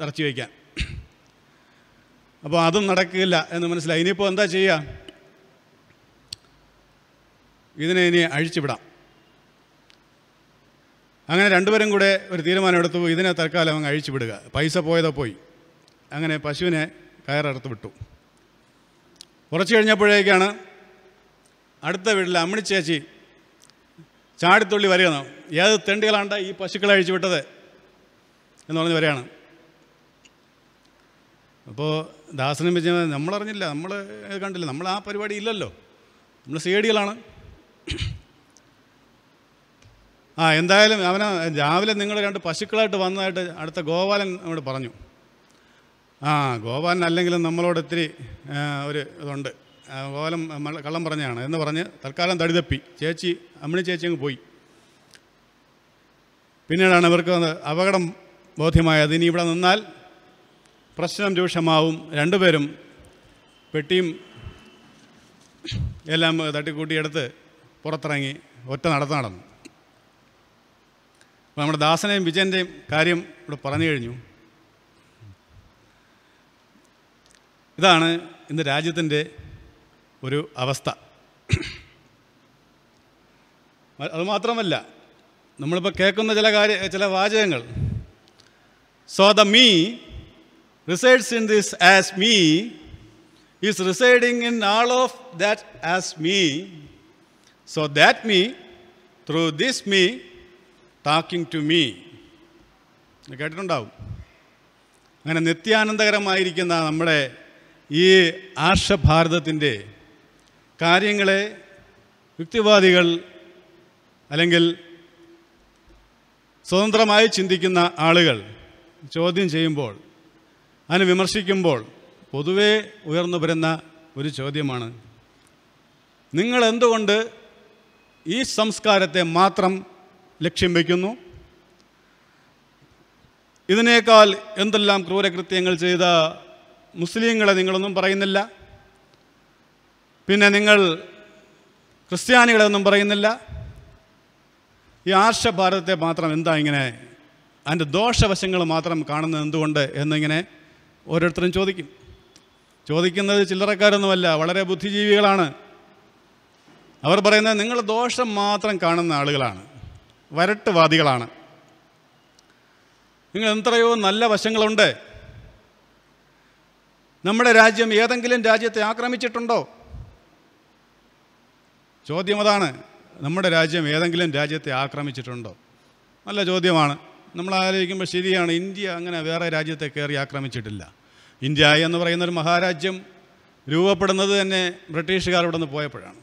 ഇറച്ചി വയ്ക്കാൻ അപ്പോൾ അതും നടക്കില്ല എന്ന് മനസ്സിലായി ഇനിയിപ്പോൾ എന്താ ചെയ്യുക ഇതിനെ ഇനി അഴിച്ചുവിടാം അങ്ങനെ രണ്ടുപേരും കൂടെ ഒരു തീരുമാനമെടുത്തു ഇതിനെ തൽക്കാലം അങ്ങ് അഴിച്ചു വിടുക പൈസ പോയതോ പോയി അങ്ങനെ പശുവിനെ കയറടുത്ത് വിട്ടു കുറച്ച് കഴിഞ്ഞപ്പോഴേക്കാണ് അടുത്ത വീട്ടിലെ അമ്മണിച്ചേച്ചി ചേച്ചി ചാടിത്തുള്ളി വരികയാണ് ഏത് തെണ്ടികളാണ്ട ഈ പശുക്കളെ അഴിച്ചു വിട്ടത് എന്ന് പറഞ്ഞ് വരികയാണ് അപ്പോൾ ദാസനും വെച്ച് നമ്മളറിഞ്ഞില്ല നമ്മൾ കണ്ടില്ല നമ്മൾ ആ പരിപാടി ഇല്ലല്ലോ നമ്മൾ സി ഡികളാണ് ആ എന്തായാലും അവന് രാവിലെ നിങ്ങൾ രണ്ട് പശുക്കളായിട്ട് വന്നതായിട്ട് അടുത്ത ഗോപാലൻ അവിടെ പറഞ്ഞു ആ ഗോപാലൻ അല്ലെങ്കിലും നമ്മളോട് ഒത്തിരി ഒരു ഇതുണ്ട് ഗോപാലം കള്ളം പറഞ്ഞാണ് എന്ന് പറഞ്ഞ് തൽക്കാലം തടിതപ്പി ചേച്ചി അമ്മിണി ചേച്ചി അങ്ങ് പോയി പിന്നീടാണ് ഇവർക്ക് അപകടം ബോധ്യമായത് ഇനി ഇവിടെ നിന്നാൽ പ്രശ്നം രൂക്ഷമാവും രണ്ടുപേരും പെട്ടിയും എല്ലാം തട്ടിക്കൂട്ടിയെടുത്ത് പുറത്തിറങ്ങി ഒറ്റ നടത്തം നടന്നു അപ്പോൾ നമ്മുടെ ദാസനെയും വിജയൻ്റെയും കാര്യം ഇവിടെ പറഞ്ഞു കഴിഞ്ഞു ഇതാണ് ഇന്ന് രാജ്യത്തിൻ്റെ ഒരു അവസ്ഥ അതുമാത്രമല്ല നമ്മളിപ്പോൾ കേൾക്കുന്ന ചില കാര്യ ചില വാചകങ്ങൾ so the me resides in this as me is residing in all of that as me so that me through this me talking to me കേട്ടിട്ടുണ്ടാവും അങ്ങനെ നിത്യാനന്ദകരമായിരിക്കുന്ന നമ്മുടെ ഈ ആർഷഭാരതത്തിൻ്റെ കാര്യങ്ങളെ യുക്തിവാദികൾ അല്ലെങ്കിൽ സ്വതന്ത്രമായി ചിന്തിക്കുന്ന ആളുകൾ ചോദ്യം ചെയ്യുമ്പോൾ അതിനെ വിമർശിക്കുമ്പോൾ പൊതുവെ ഉയർന്നു വരുന്ന ഒരു ചോദ്യമാണ് നിങ്ങളെന്തുകൊണ്ട് ഈ സംസ്കാരത്തെ മാത്രം ലക്ഷ്യം വയ്ക്കുന്നു ഇതിനേക്കാൾ എന്തെല്ലാം ക്രൂരകൃത്യങ്ങൾ ചെയ്ത മുസ്ലിങ്ങളെ നിങ്ങളൊന്നും പറയുന്നില്ല പിന്നെ നിങ്ങൾ ക്രിസ്ത്യാനികളെ ഒന്നും പറയുന്നില്ല ഈ ആർഷ ഭാരതത്തെ മാത്രം എന്താ ഇങ്ങനെ അതിൻ്റെ ദോഷവശങ്ങൾ മാത്രം കാണുന്നത് എന്തുകൊണ്ട് എന്നിങ്ങനെ ഓരോരുത്തരും ചോദിക്കും ചോദിക്കുന്നത് ചില്ലറക്കാരൊന്നുമല്ല വളരെ ബുദ്ധിജീവികളാണ് അവർ പറയുന്നത് നിങ്ങൾ ദോഷം മാത്രം കാണുന്ന ആളുകളാണ് വരട്ടുവാദികളാണ് നിങ്ങൾ എത്രയോ നല്ല വശങ്ങളുണ്ട് നമ്മുടെ രാജ്യം ഏതെങ്കിലും രാജ്യത്തെ ആക്രമിച്ചിട്ടുണ്ടോ ചോദ്യം അതാണ് നമ്മുടെ രാജ്യം ഏതെങ്കിലും രാജ്യത്തെ ആക്രമിച്ചിട്ടുണ്ടോ നല്ല ചോദ്യമാണ് നമ്മൾ ആലോചിക്കുമ്പോൾ ശരിയാണ് ഇന്ത്യ അങ്ങനെ വേറെ രാജ്യത്തെ കയറി ആക്രമിച്ചിട്ടില്ല ഇന്ത്യ എന്ന് പറയുന്നൊരു മഹാരാജ്യം രൂപപ്പെടുന്നത് തന്നെ ബ്രിട്ടീഷുകാർ ഇവിടെ നിന്ന് പോയപ്പോഴാണ്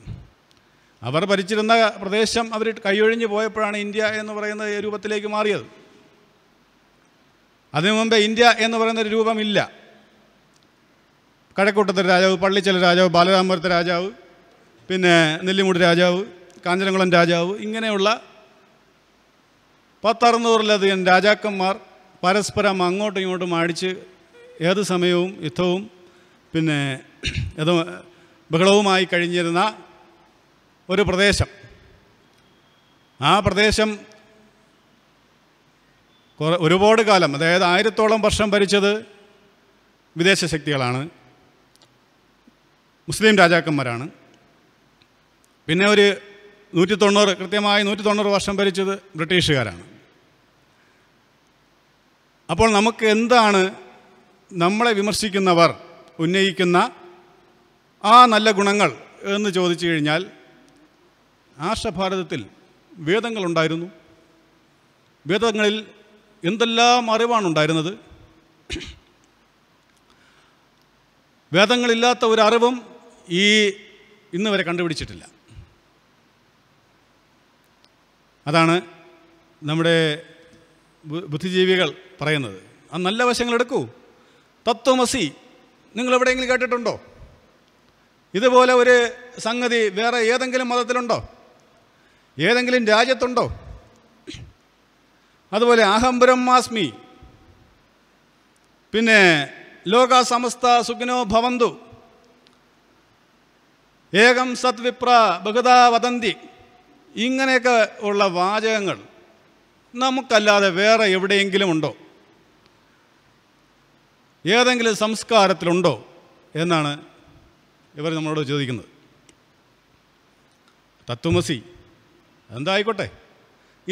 അവർ ഭരിച്ചിരുന്ന പ്രദേശം അവർ കൈയൊഴിഞ്ഞു പോയപ്പോഴാണ് ഇന്ത്യ എന്ന് പറയുന്ന രൂപത്തിലേക്ക് മാറിയത് അതിനു മുമ്പേ ഇന്ത്യ എന്ന് പറയുന്ന ഒരു രൂപമില്ല കഴക്കൂട്ടത്തെ രാജാവ് പള്ളിച്ചല രാജാവ് ബാലരാമപുരത്തെ രാജാവ് പിന്നെ നെല്ലിമുടി രാജാവ് കാഞ്ചനകുളം രാജാവ് ഇങ്ങനെയുള്ള പത്തറുന്നൂറിലധികം രാജാക്കന്മാർ പരസ്പരം അങ്ങോട്ടും ഇങ്ങോട്ടും അടിച്ച് ഏത് സമയവും യുദ്ധവും പിന്നെ ഏതോ ബഹളവുമായി കഴിഞ്ഞിരുന്ന ഒരു പ്രദേശം ആ പ്രദേശം ഒരുപാട് കാലം അതായത് ആയിരത്തോളം വർഷം ഭരിച്ചത് വിദേശ ശക്തികളാണ് മുസ്ലിം രാജാക്കന്മാരാണ് പിന്നെ ഒരു നൂറ്റി തൊണ്ണൂറ് കൃത്യമായി നൂറ്റി തൊണ്ണൂറ് വർഷം ഭരിച്ചത് ബ്രിട്ടീഷുകാരാണ് അപ്പോൾ നമുക്ക് എന്താണ് നമ്മളെ വിമർശിക്കുന്നവർ ഉന്നയിക്കുന്ന ആ നല്ല ഗുണങ്ങൾ എന്ന് ചോദിച്ചു കഴിഞ്ഞാൽ ആർഷഭാരതത്തിൽ വേദങ്ങളുണ്ടായിരുന്നു വേദങ്ങളിൽ എന്തെല്ലാം അറിവാണ് ഉണ്ടായിരുന്നത് വേദങ്ങളില്ലാത്ത ഒരറിവും ഈ ഇന്ന് വരെ കണ്ടുപിടിച്ചിട്ടില്ല അതാണ് നമ്മുടെ ബുദ്ധിജീവികൾ പറയുന്നത് ആ നല്ല വശങ്ങൾ എടുക്കൂ തത്വമസി നിങ്ങൾ എവിടെയെങ്കിലും കേട്ടിട്ടുണ്ടോ ഇതുപോലെ ഒരു സംഗതി വേറെ ഏതെങ്കിലും മതത്തിലുണ്ടോ ഏതെങ്കിലും രാജ്യത്തുണ്ടോ അതുപോലെ അഹം ബ്രഹ്മാസ്മി പിന്നെ ലോക സമസ്ത സുഖിനോ ഭവന്തു ഏകം സത്വിപ്ര ബഹുദാ വദന്തി ഇങ്ങനെയൊക്കെ ഉള്ള വാചകങ്ങൾ നമുക്കല്ലാതെ വേറെ എവിടെയെങ്കിലും ഉണ്ടോ ഏതെങ്കിലും സംസ്കാരത്തിലുണ്ടോ എന്നാണ് ഇവർ നമ്മളോട് ചോദിക്കുന്നത് തത്വമസി അതെന്തായിക്കോട്ടെ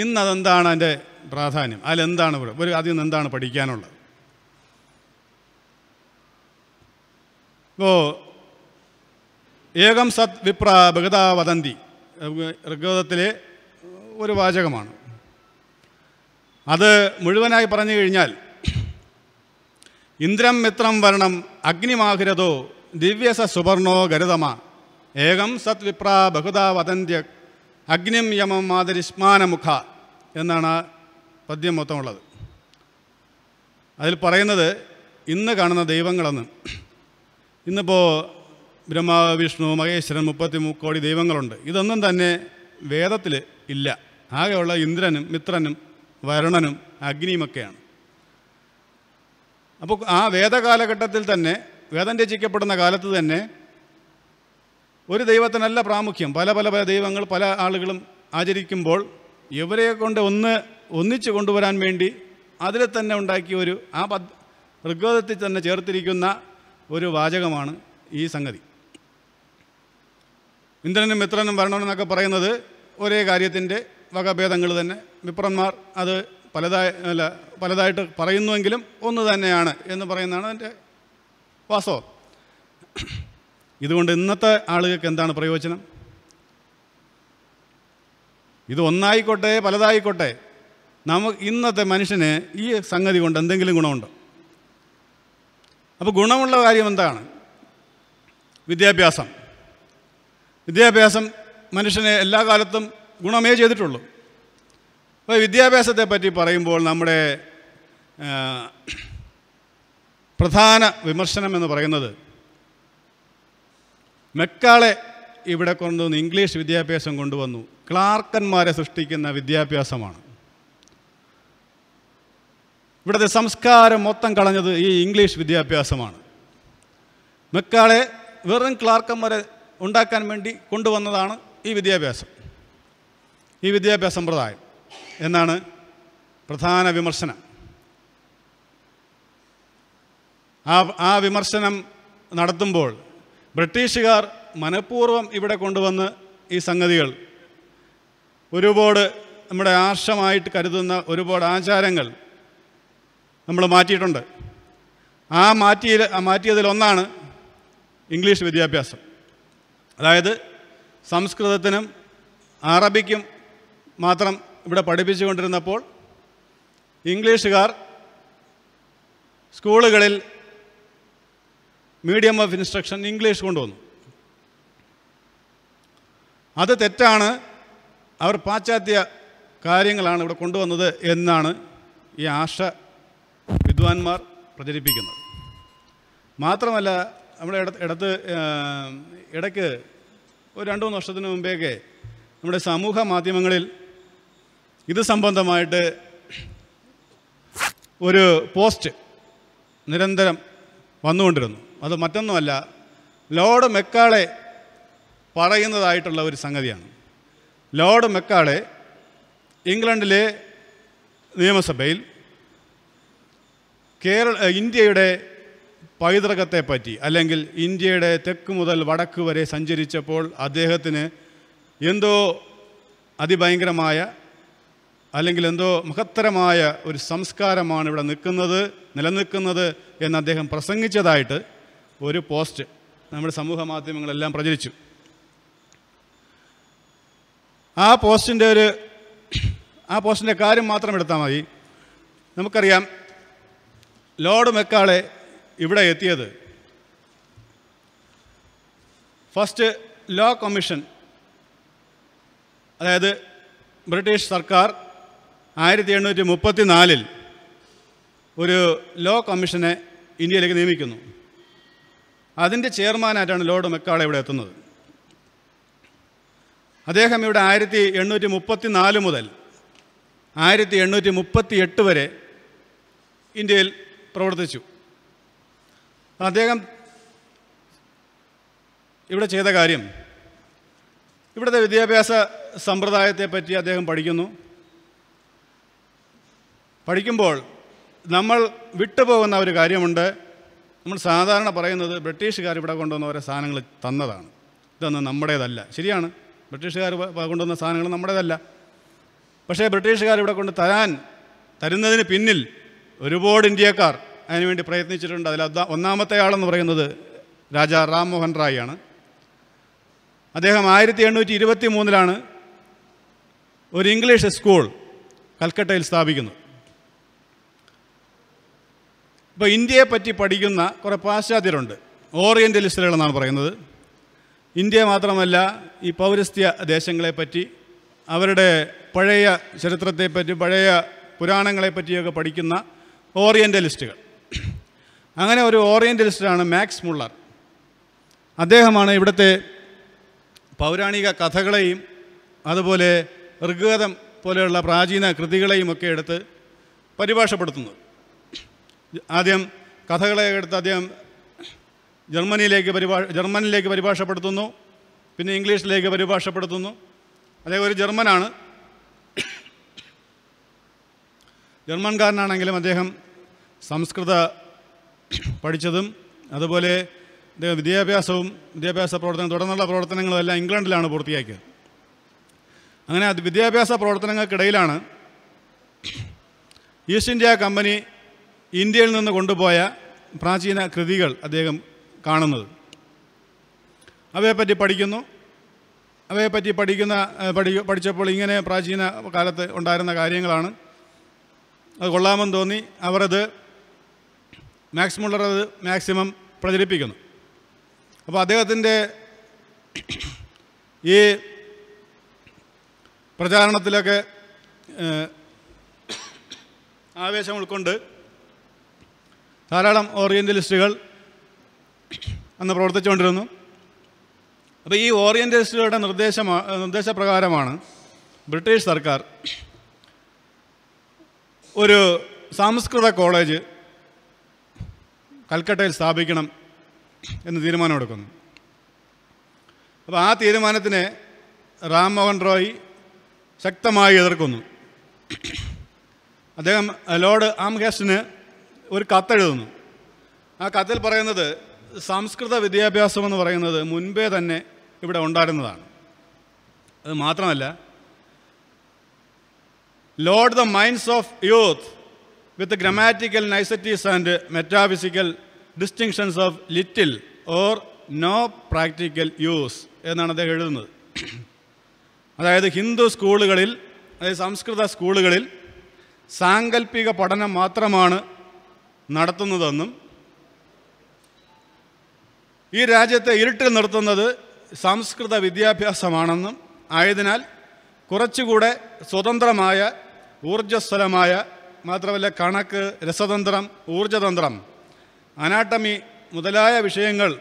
ഇന്ന് അതെന്താണ് അതിൻ്റെ പ്രാധാന്യം അതിലെന്താണ് ഇവിടെ ഒരു അതിൽ നിന്ന് എന്താണ് പഠിക്കാനുള്ളത് ഇപ്പോൾ ഏകം സത് വിപ്ര ബഗതാ വദന്തി ഋഗ്വേദത്തിലെ ഒരു വാചകമാണ് അത് മുഴുവനായി പറഞ്ഞു കഴിഞ്ഞാൽ ഇന്ദ്രം മിത്രം വരണം അഗ്നിമാഹിരതോ ദിവ്യസ സുവർണോ ഗരുതമ ഏകം സത് വിപ്ര ബഹുദാ വദന്ത്യ അഗ്നിം യമം മാതരിസ്മാനമുഖ എന്നാണ് പദ്യം മൊത്തമുള്ളത് അതിൽ പറയുന്നത് ഇന്ന് കാണുന്ന ദൈവങ്ങളെന്ന് ഇന്നിപ്പോൾ ബ്രഹ്മാവ് വിഷ്ണു മഹേശ്വരൻ മുപ്പത്തി കോടി ദൈവങ്ങളുണ്ട് ഇതൊന്നും തന്നെ വേദത്തിൽ ഇല്ല ആകെയുള്ള ഇന്ദ്രനും മിത്രനും വരുണനും അഗ്നിയുമൊക്കെയാണ് അപ്പോൾ ആ വേദകാലഘട്ടത്തിൽ തന്നെ വേദം രചിക്കപ്പെടുന്ന കാലത്ത് തന്നെ ഒരു ദൈവത്തിനല്ല പ്രാമുഖ്യം പല പല പല ദൈവങ്ങൾ പല ആളുകളും ആചരിക്കുമ്പോൾ ഇവരെ കൊണ്ട് ഒന്ന് ഒന്നിച്ചു കൊണ്ടുവരാൻ വേണ്ടി അതിൽ തന്നെ ഉണ്ടാക്കിയ ഒരു ആ പദ് ഋഗ്വേദത്തിൽ തന്നെ ചേർത്തിരിക്കുന്ന ഒരു വാചകമാണ് ഈ സംഗതി ഇന്ദ്രനും മിത്രനും വരണമെന്നൊക്കെ പറയുന്നത് ഒരേ കാര്യത്തിൻ്റെ വകഭേദങ്ങൾ തന്നെ വിപ്രന്മാർ അത് പലതായി അല്ല പലതായിട്ട് പറയുന്നുവെങ്കിലും ഒന്ന് തന്നെയാണ് എന്ന് പറയുന്നതാണ് എൻ്റെ വാസ്തവം ഇതുകൊണ്ട് ഇന്നത്തെ ആളുകൾക്ക് എന്താണ് പ്രയോജനം ഇത് ഒന്നായിക്കോട്ടെ പലതായിക്കോട്ടെ നമുക്ക് ഇന്നത്തെ മനുഷ്യന് ഈ സംഗതി കൊണ്ട് എന്തെങ്കിലും ഗുണമുണ്ടോ അപ്പോൾ ഗുണമുള്ള കാര്യം എന്താണ് വിദ്യാഭ്യാസം വിദ്യാഭ്യാസം മനുഷ്യനെ എല്ലാ കാലത്തും ഗുണമേ ചെയ്തിട്ടുള്ളൂ അപ്പോൾ വിദ്യാഭ്യാസത്തെ പറ്റി പറയുമ്പോൾ നമ്മുടെ പ്രധാന വിമർശനം എന്ന് പറയുന്നത് മെക്കാളെ ഇവിടെ കൊണ്ടുവന്ന് ഇംഗ്ലീഷ് വിദ്യാഭ്യാസം കൊണ്ടുവന്നു ക്ലാർക്കന്മാരെ സൃഷ്ടിക്കുന്ന വിദ്യാഭ്യാസമാണ് ഇവിടുത്തെ സംസ്കാരം മൊത്തം കളഞ്ഞത് ഈ ഇംഗ്ലീഷ് വിദ്യാഭ്യാസമാണ് മെക്കാളെ വെറും ക്ലാർക്കന്മാരെ ഉണ്ടാക്കാൻ വേണ്ടി കൊണ്ടുവന്നതാണ് ഈ വിദ്യാഭ്യാസം ഈ വിദ്യാഭ്യാസ സമ്പ്രദായം എന്നാണ് പ്രധാന വിമർശനം ആ ആ വിമർശനം നടത്തുമ്പോൾ ബ്രിട്ടീഷുകാർ മനഃപൂർവ്വം ഇവിടെ കൊണ്ടുവന്ന് ഈ സംഗതികൾ ഒരുപാട് നമ്മുടെ ആർഷമായിട്ട് കരുതുന്ന ഒരുപാട് ആചാരങ്ങൾ നമ്മൾ മാറ്റിയിട്ടുണ്ട് ആ മാറ്റിയ മാറ്റിയതിലൊന്നാണ് ഇംഗ്ലീഷ് വിദ്യാഭ്യാസം അതായത് സംസ്കൃതത്തിനും അറബിക്കും മാത്രം ഇവിടെ പഠിപ്പിച്ചു കൊണ്ടിരുന്നപ്പോൾ ഇംഗ്ലീഷുകാർ സ്കൂളുകളിൽ മീഡിയം ഓഫ് ഇൻസ്ട്രക്ഷൻ ഇംഗ്ലീഷ് കൊണ്ടുവന്നു അത് തെറ്റാണ് അവർ പാശ്ചാത്യ കാര്യങ്ങളാണ് ഇവിടെ കൊണ്ടുവന്നത് എന്നാണ് ഈ ആശ വിദ്വാൻമാർ പ്രചരിപ്പിക്കുന്നത് മാത്രമല്ല നമ്മുടെ ഇട ഇടത്ത് ഇടയ്ക്ക് ഒരു രണ്ട് മൂന്ന് വർഷത്തിന് മുമ്പേക്കെ നമ്മുടെ സമൂഹ മാധ്യമങ്ങളിൽ ഇത് സംബന്ധമായിട്ട് ഒരു പോസ്റ്റ് നിരന്തരം വന്നുകൊണ്ടിരുന്നു അത് മറ്റൊന്നുമല്ല ലോർഡ് മെക്കാളെ പറയുന്നതായിട്ടുള്ള ഒരു സംഗതിയാണ് ലോർഡ് മെക്കാളെ ഇംഗ്ലണ്ടിലെ നിയമസഭയിൽ കേരള ഇന്ത്യയുടെ പൈതൃകത്തെപ്പറ്റി അല്ലെങ്കിൽ ഇന്ത്യയുടെ തെക്ക് മുതൽ വടക്ക് വരെ സഞ്ചരിച്ചപ്പോൾ അദ്ദേഹത്തിന് എന്തോ അതിഭയങ്കരമായ അല്ലെങ്കിൽ എന്തോ മഹത്തരമായ ഒരു സംസ്കാരമാണ് ഇവിടെ നിൽക്കുന്നത് നിലനിൽക്കുന്നത് എന്ന് അദ്ദേഹം പ്രസംഗിച്ചതായിട്ട് ഒരു പോസ്റ്റ് നമ്മുടെ സമൂഹ മാധ്യമങ്ങളെല്ലാം പ്രചരിച്ചു ആ പോസ്റ്റിൻ്റെ ഒരു ആ പോസ്റ്റിൻ്റെ കാര്യം മാത്രം എടുത്താൽ മതി നമുക്കറിയാം ലോർഡ് മെക്കാളെ ഇവിടെ എത്തിയത് ഫസ്റ്റ് ലോ കമ്മീഷൻ അതായത് ബ്രിട്ടീഷ് സർക്കാർ ആയിരത്തി എണ്ണൂറ്റി മുപ്പത്തി നാലിൽ ഒരു ലോ കമ്മീഷനെ ഇന്ത്യയിലേക്ക് നിയമിക്കുന്നു അതിൻ്റെ ചെയർമാനായിട്ടാണ് ലോർഡ് മെക്കാളെ ഇവിടെ എത്തുന്നത് അദ്ദേഹം ഇവിടെ ആയിരത്തി എണ്ണൂറ്റി മുപ്പത്തി നാല് മുതൽ ആയിരത്തി എണ്ണൂറ്റി മുപ്പത്തി എട്ട് വരെ ഇന്ത്യയിൽ പ്രവർത്തിച്ചു അദ്ദേഹം ഇവിടെ ചെയ്ത കാര്യം ഇവിടുത്തെ വിദ്യാഭ്യാസ പറ്റി അദ്ദേഹം പഠിക്കുന്നു പഠിക്കുമ്പോൾ നമ്മൾ വിട്ടുപോകുന്ന ഒരു കാര്യമുണ്ട് നമ്മൾ സാധാരണ പറയുന്നത് ബ്രിട്ടീഷുകാർ ഇവിടെ കൊണ്ടുവന്ന ഓരോ സാധനങ്ങൾ തന്നതാണ് ഇതൊന്നും നമ്മുടേതല്ല ശരിയാണ് ബ്രിട്ടീഷുകാർ കൊണ്ടുവന്ന സാധനങ്ങൾ നമ്മുടേതല്ല പക്ഷേ ബ്രിട്ടീഷുകാർ ഇവിടെ കൊണ്ട് തരാൻ തരുന്നതിന് പിന്നിൽ ഒരുപാട് ഇന്ത്യക്കാർ അതിനുവേണ്ടി പ്രയത്നിച്ചിട്ടുണ്ട് അതിൽ ഒന്നാമത്തെ ആളെന്ന് പറയുന്നത് രാജാ റാം മോഹൻ റായ് ആണ് അദ്ദേഹം ആയിരത്തി എണ്ണൂറ്റി ഇരുപത്തി മൂന്നിലാണ് ഒരു ഇംഗ്ലീഷ് സ്കൂൾ കൽക്കട്ടയിൽ സ്ഥാപിക്കുന്നത് ഇപ്പോൾ ഇന്ത്യയെ പറ്റി പഠിക്കുന്ന കുറേ പാശ്ചാത്യരുണ്ട് എന്നാണ് പറയുന്നത് ഇന്ത്യ മാത്രമല്ല ഈ പൗരസ്ത്യ ദേശങ്ങളെപ്പറ്റി അവരുടെ പഴയ ചരിത്രത്തെപ്പറ്റി പഴയ പുരാണങ്ങളെപ്പറ്റിയൊക്കെ പഠിക്കുന്ന ഓറിയൻ്റലിസ്റ്റുകൾ അങ്ങനെ ഒരു ഓറിയൻ്റലിസ്റ്റാണ് മാക്സ് മുള്ളർ അദ്ദേഹമാണ് ഇവിടുത്തെ പൗരാണിക കഥകളെയും അതുപോലെ ഋഗ്വേദം പോലെയുള്ള പ്രാചീന കൃതികളെയും ഒക്കെ എടുത്ത് പരിഭാഷപ്പെടുത്തുന്നത് ആദ്യം കഥകളെ എടുത്ത് അദ്ദേഹം ജർമ്മനിയിലേക്ക് പരിഭാഷ ജർമ്മനിയിലേക്ക് പരിഭാഷപ്പെടുത്തുന്നു പിന്നെ ഇംഗ്ലീഷിലേക്ക് പരിഭാഷപ്പെടുത്തുന്നു അദ്ദേഹം ഒരു ജർമ്മനാണ് ജർമ്മൻകാരനാണെങ്കിലും അദ്ദേഹം സംസ്കൃത പഠിച്ചതും അതുപോലെ അദ്ദേഹം വിദ്യാഭ്യാസവും വിദ്യാഭ്യാസ പ്രവർത്തനം തുടർന്നുള്ള പ്രവർത്തനങ്ങളും എല്ലാം ഇംഗ്ലണ്ടിലാണ് പൂർത്തിയാക്കിയത് അങ്ങനെ വിദ്യാഭ്യാസ പ്രവർത്തനങ്ങൾക്കിടയിലാണ് ഈസ്റ്റ് ഇന്ത്യ കമ്പനി ഇന്ത്യയിൽ നിന്ന് കൊണ്ടുപോയ പ്രാചീന കൃതികൾ അദ്ദേഹം കാണുന്നത് അവയെപ്പറ്റി പഠിക്കുന്നു അവയെപ്പറ്റി പഠിക്കുന്ന പഠി പഠിച്ചപ്പോൾ ഇങ്ങനെ പ്രാചീന കാലത്ത് ഉണ്ടായിരുന്ന കാര്യങ്ങളാണ് അത് കൊള്ളാമെന്ന് തോന്നി അവരത് മാക്സ് മുള്ളർ അത് മാക്സിമം പ്രചരിപ്പിക്കുന്നു അപ്പോൾ അദ്ദേഹത്തിൻ്റെ ഈ പ്രചാരണത്തിലൊക്കെ ആവേശം ഉൾക്കൊണ്ട് ധാരാളം ഓറിയൻ്റലിസ്റ്റുകൾ അന്ന് പ്രവർത്തിച്ചുകൊണ്ടിരുന്നു അപ്പോൾ ഈ ഓറിയൻ്റലിസ്റ്റുകളുടെ നിർദ്ദേശമാണ് നിർദ്ദേശപ്രകാരമാണ് ബ്രിട്ടീഷ് സർക്കാർ ഒരു സംസ്കൃത കോളേജ് കൽക്കട്ടയിൽ സ്ഥാപിക്കണം എന്ന് തീരുമാനമെടുക്കുന്നു അപ്പോൾ ആ തീരുമാനത്തിനെ റാം മോഹൻ റോയ് ശക്തമായി എതിർക്കുന്നു അദ്ദേഹം ലോർഡ് ആംഹേസ്റ്റിന് ഒരു കത്തെഴുതുന്നു ആ കത്തിൽ പറയുന്നത് സംസ്കൃത വിദ്യാഭ്യാസം എന്ന് പറയുന്നത് മുൻപേ തന്നെ ഇവിടെ ഉണ്ടായിരുന്നതാണ് അത് മാത്രമല്ല load the minds of youth with grammatical niceties and metaphysical distinctions of little or no practical use എന്നാണ് അദ്ദേഹം എഴുതുന്നത് അതായത് ഹിന്ദു സ്കൂളുകളിൽ അതായത് സംസ്കൃത സ്കൂളുകളിൽ സാങ്കല്പിക പഠനം മാത്രമാണ് നടത്തുന്നതെന്നും ഈ രാജ്യത്തെ ഇരുട്ടിൽ നിർത്തുന്നത് സംസ്കൃത വിദ്യാഭ്യാസമാണെന്നും ആയതിനാൽ കുറച്ചുകൂടെ സ്വതന്ത്രമായ ഊർജ്ജസ്വലമായ മാത്രമല്ല കണക്ക് രസതന്ത്രം ഊർജ്ജതന്ത്രം അനാട്ടമി മുതലായ വിഷയങ്ങൾ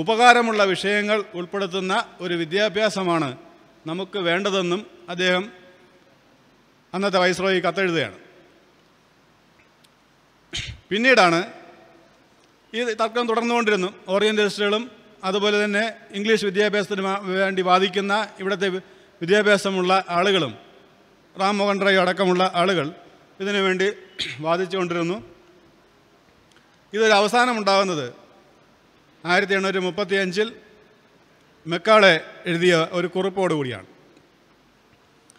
ഉപകാരമുള്ള വിഷയങ്ങൾ ഉൾപ്പെടുത്തുന്ന ഒരു വിദ്യാഭ്യാസമാണ് നമുക്ക് വേണ്ടതെന്നും അദ്ദേഹം അന്നത്തെ വൈസ്രോയി കത്തെഴുതുകയാണ് പിന്നീടാണ് ഈ തർക്കം തുടർന്നുകൊണ്ടിരുന്നു ഓറിയൻറ്റലിസ്റ്റുകളും അതുപോലെ തന്നെ ഇംഗ്ലീഷ് വിദ്യാഭ്യാസത്തിന് വേണ്ടി വാദിക്കുന്ന ഇവിടുത്തെ വിദ്യാഭ്യാസമുള്ള ആളുകളും റാം മോഹൻ അടക്കമുള്ള ആളുകൾ ഇതിനു വേണ്ടി വാദിച്ചുകൊണ്ടിരുന്നു ഇതൊരു അവസാനമുണ്ടാകുന്നത് ആയിരത്തി എണ്ണൂറ്റി മുപ്പത്തി അഞ്ചിൽ മെക്കാളെ എഴുതിയ ഒരു കുറിപ്പോടുകൂടിയാണ്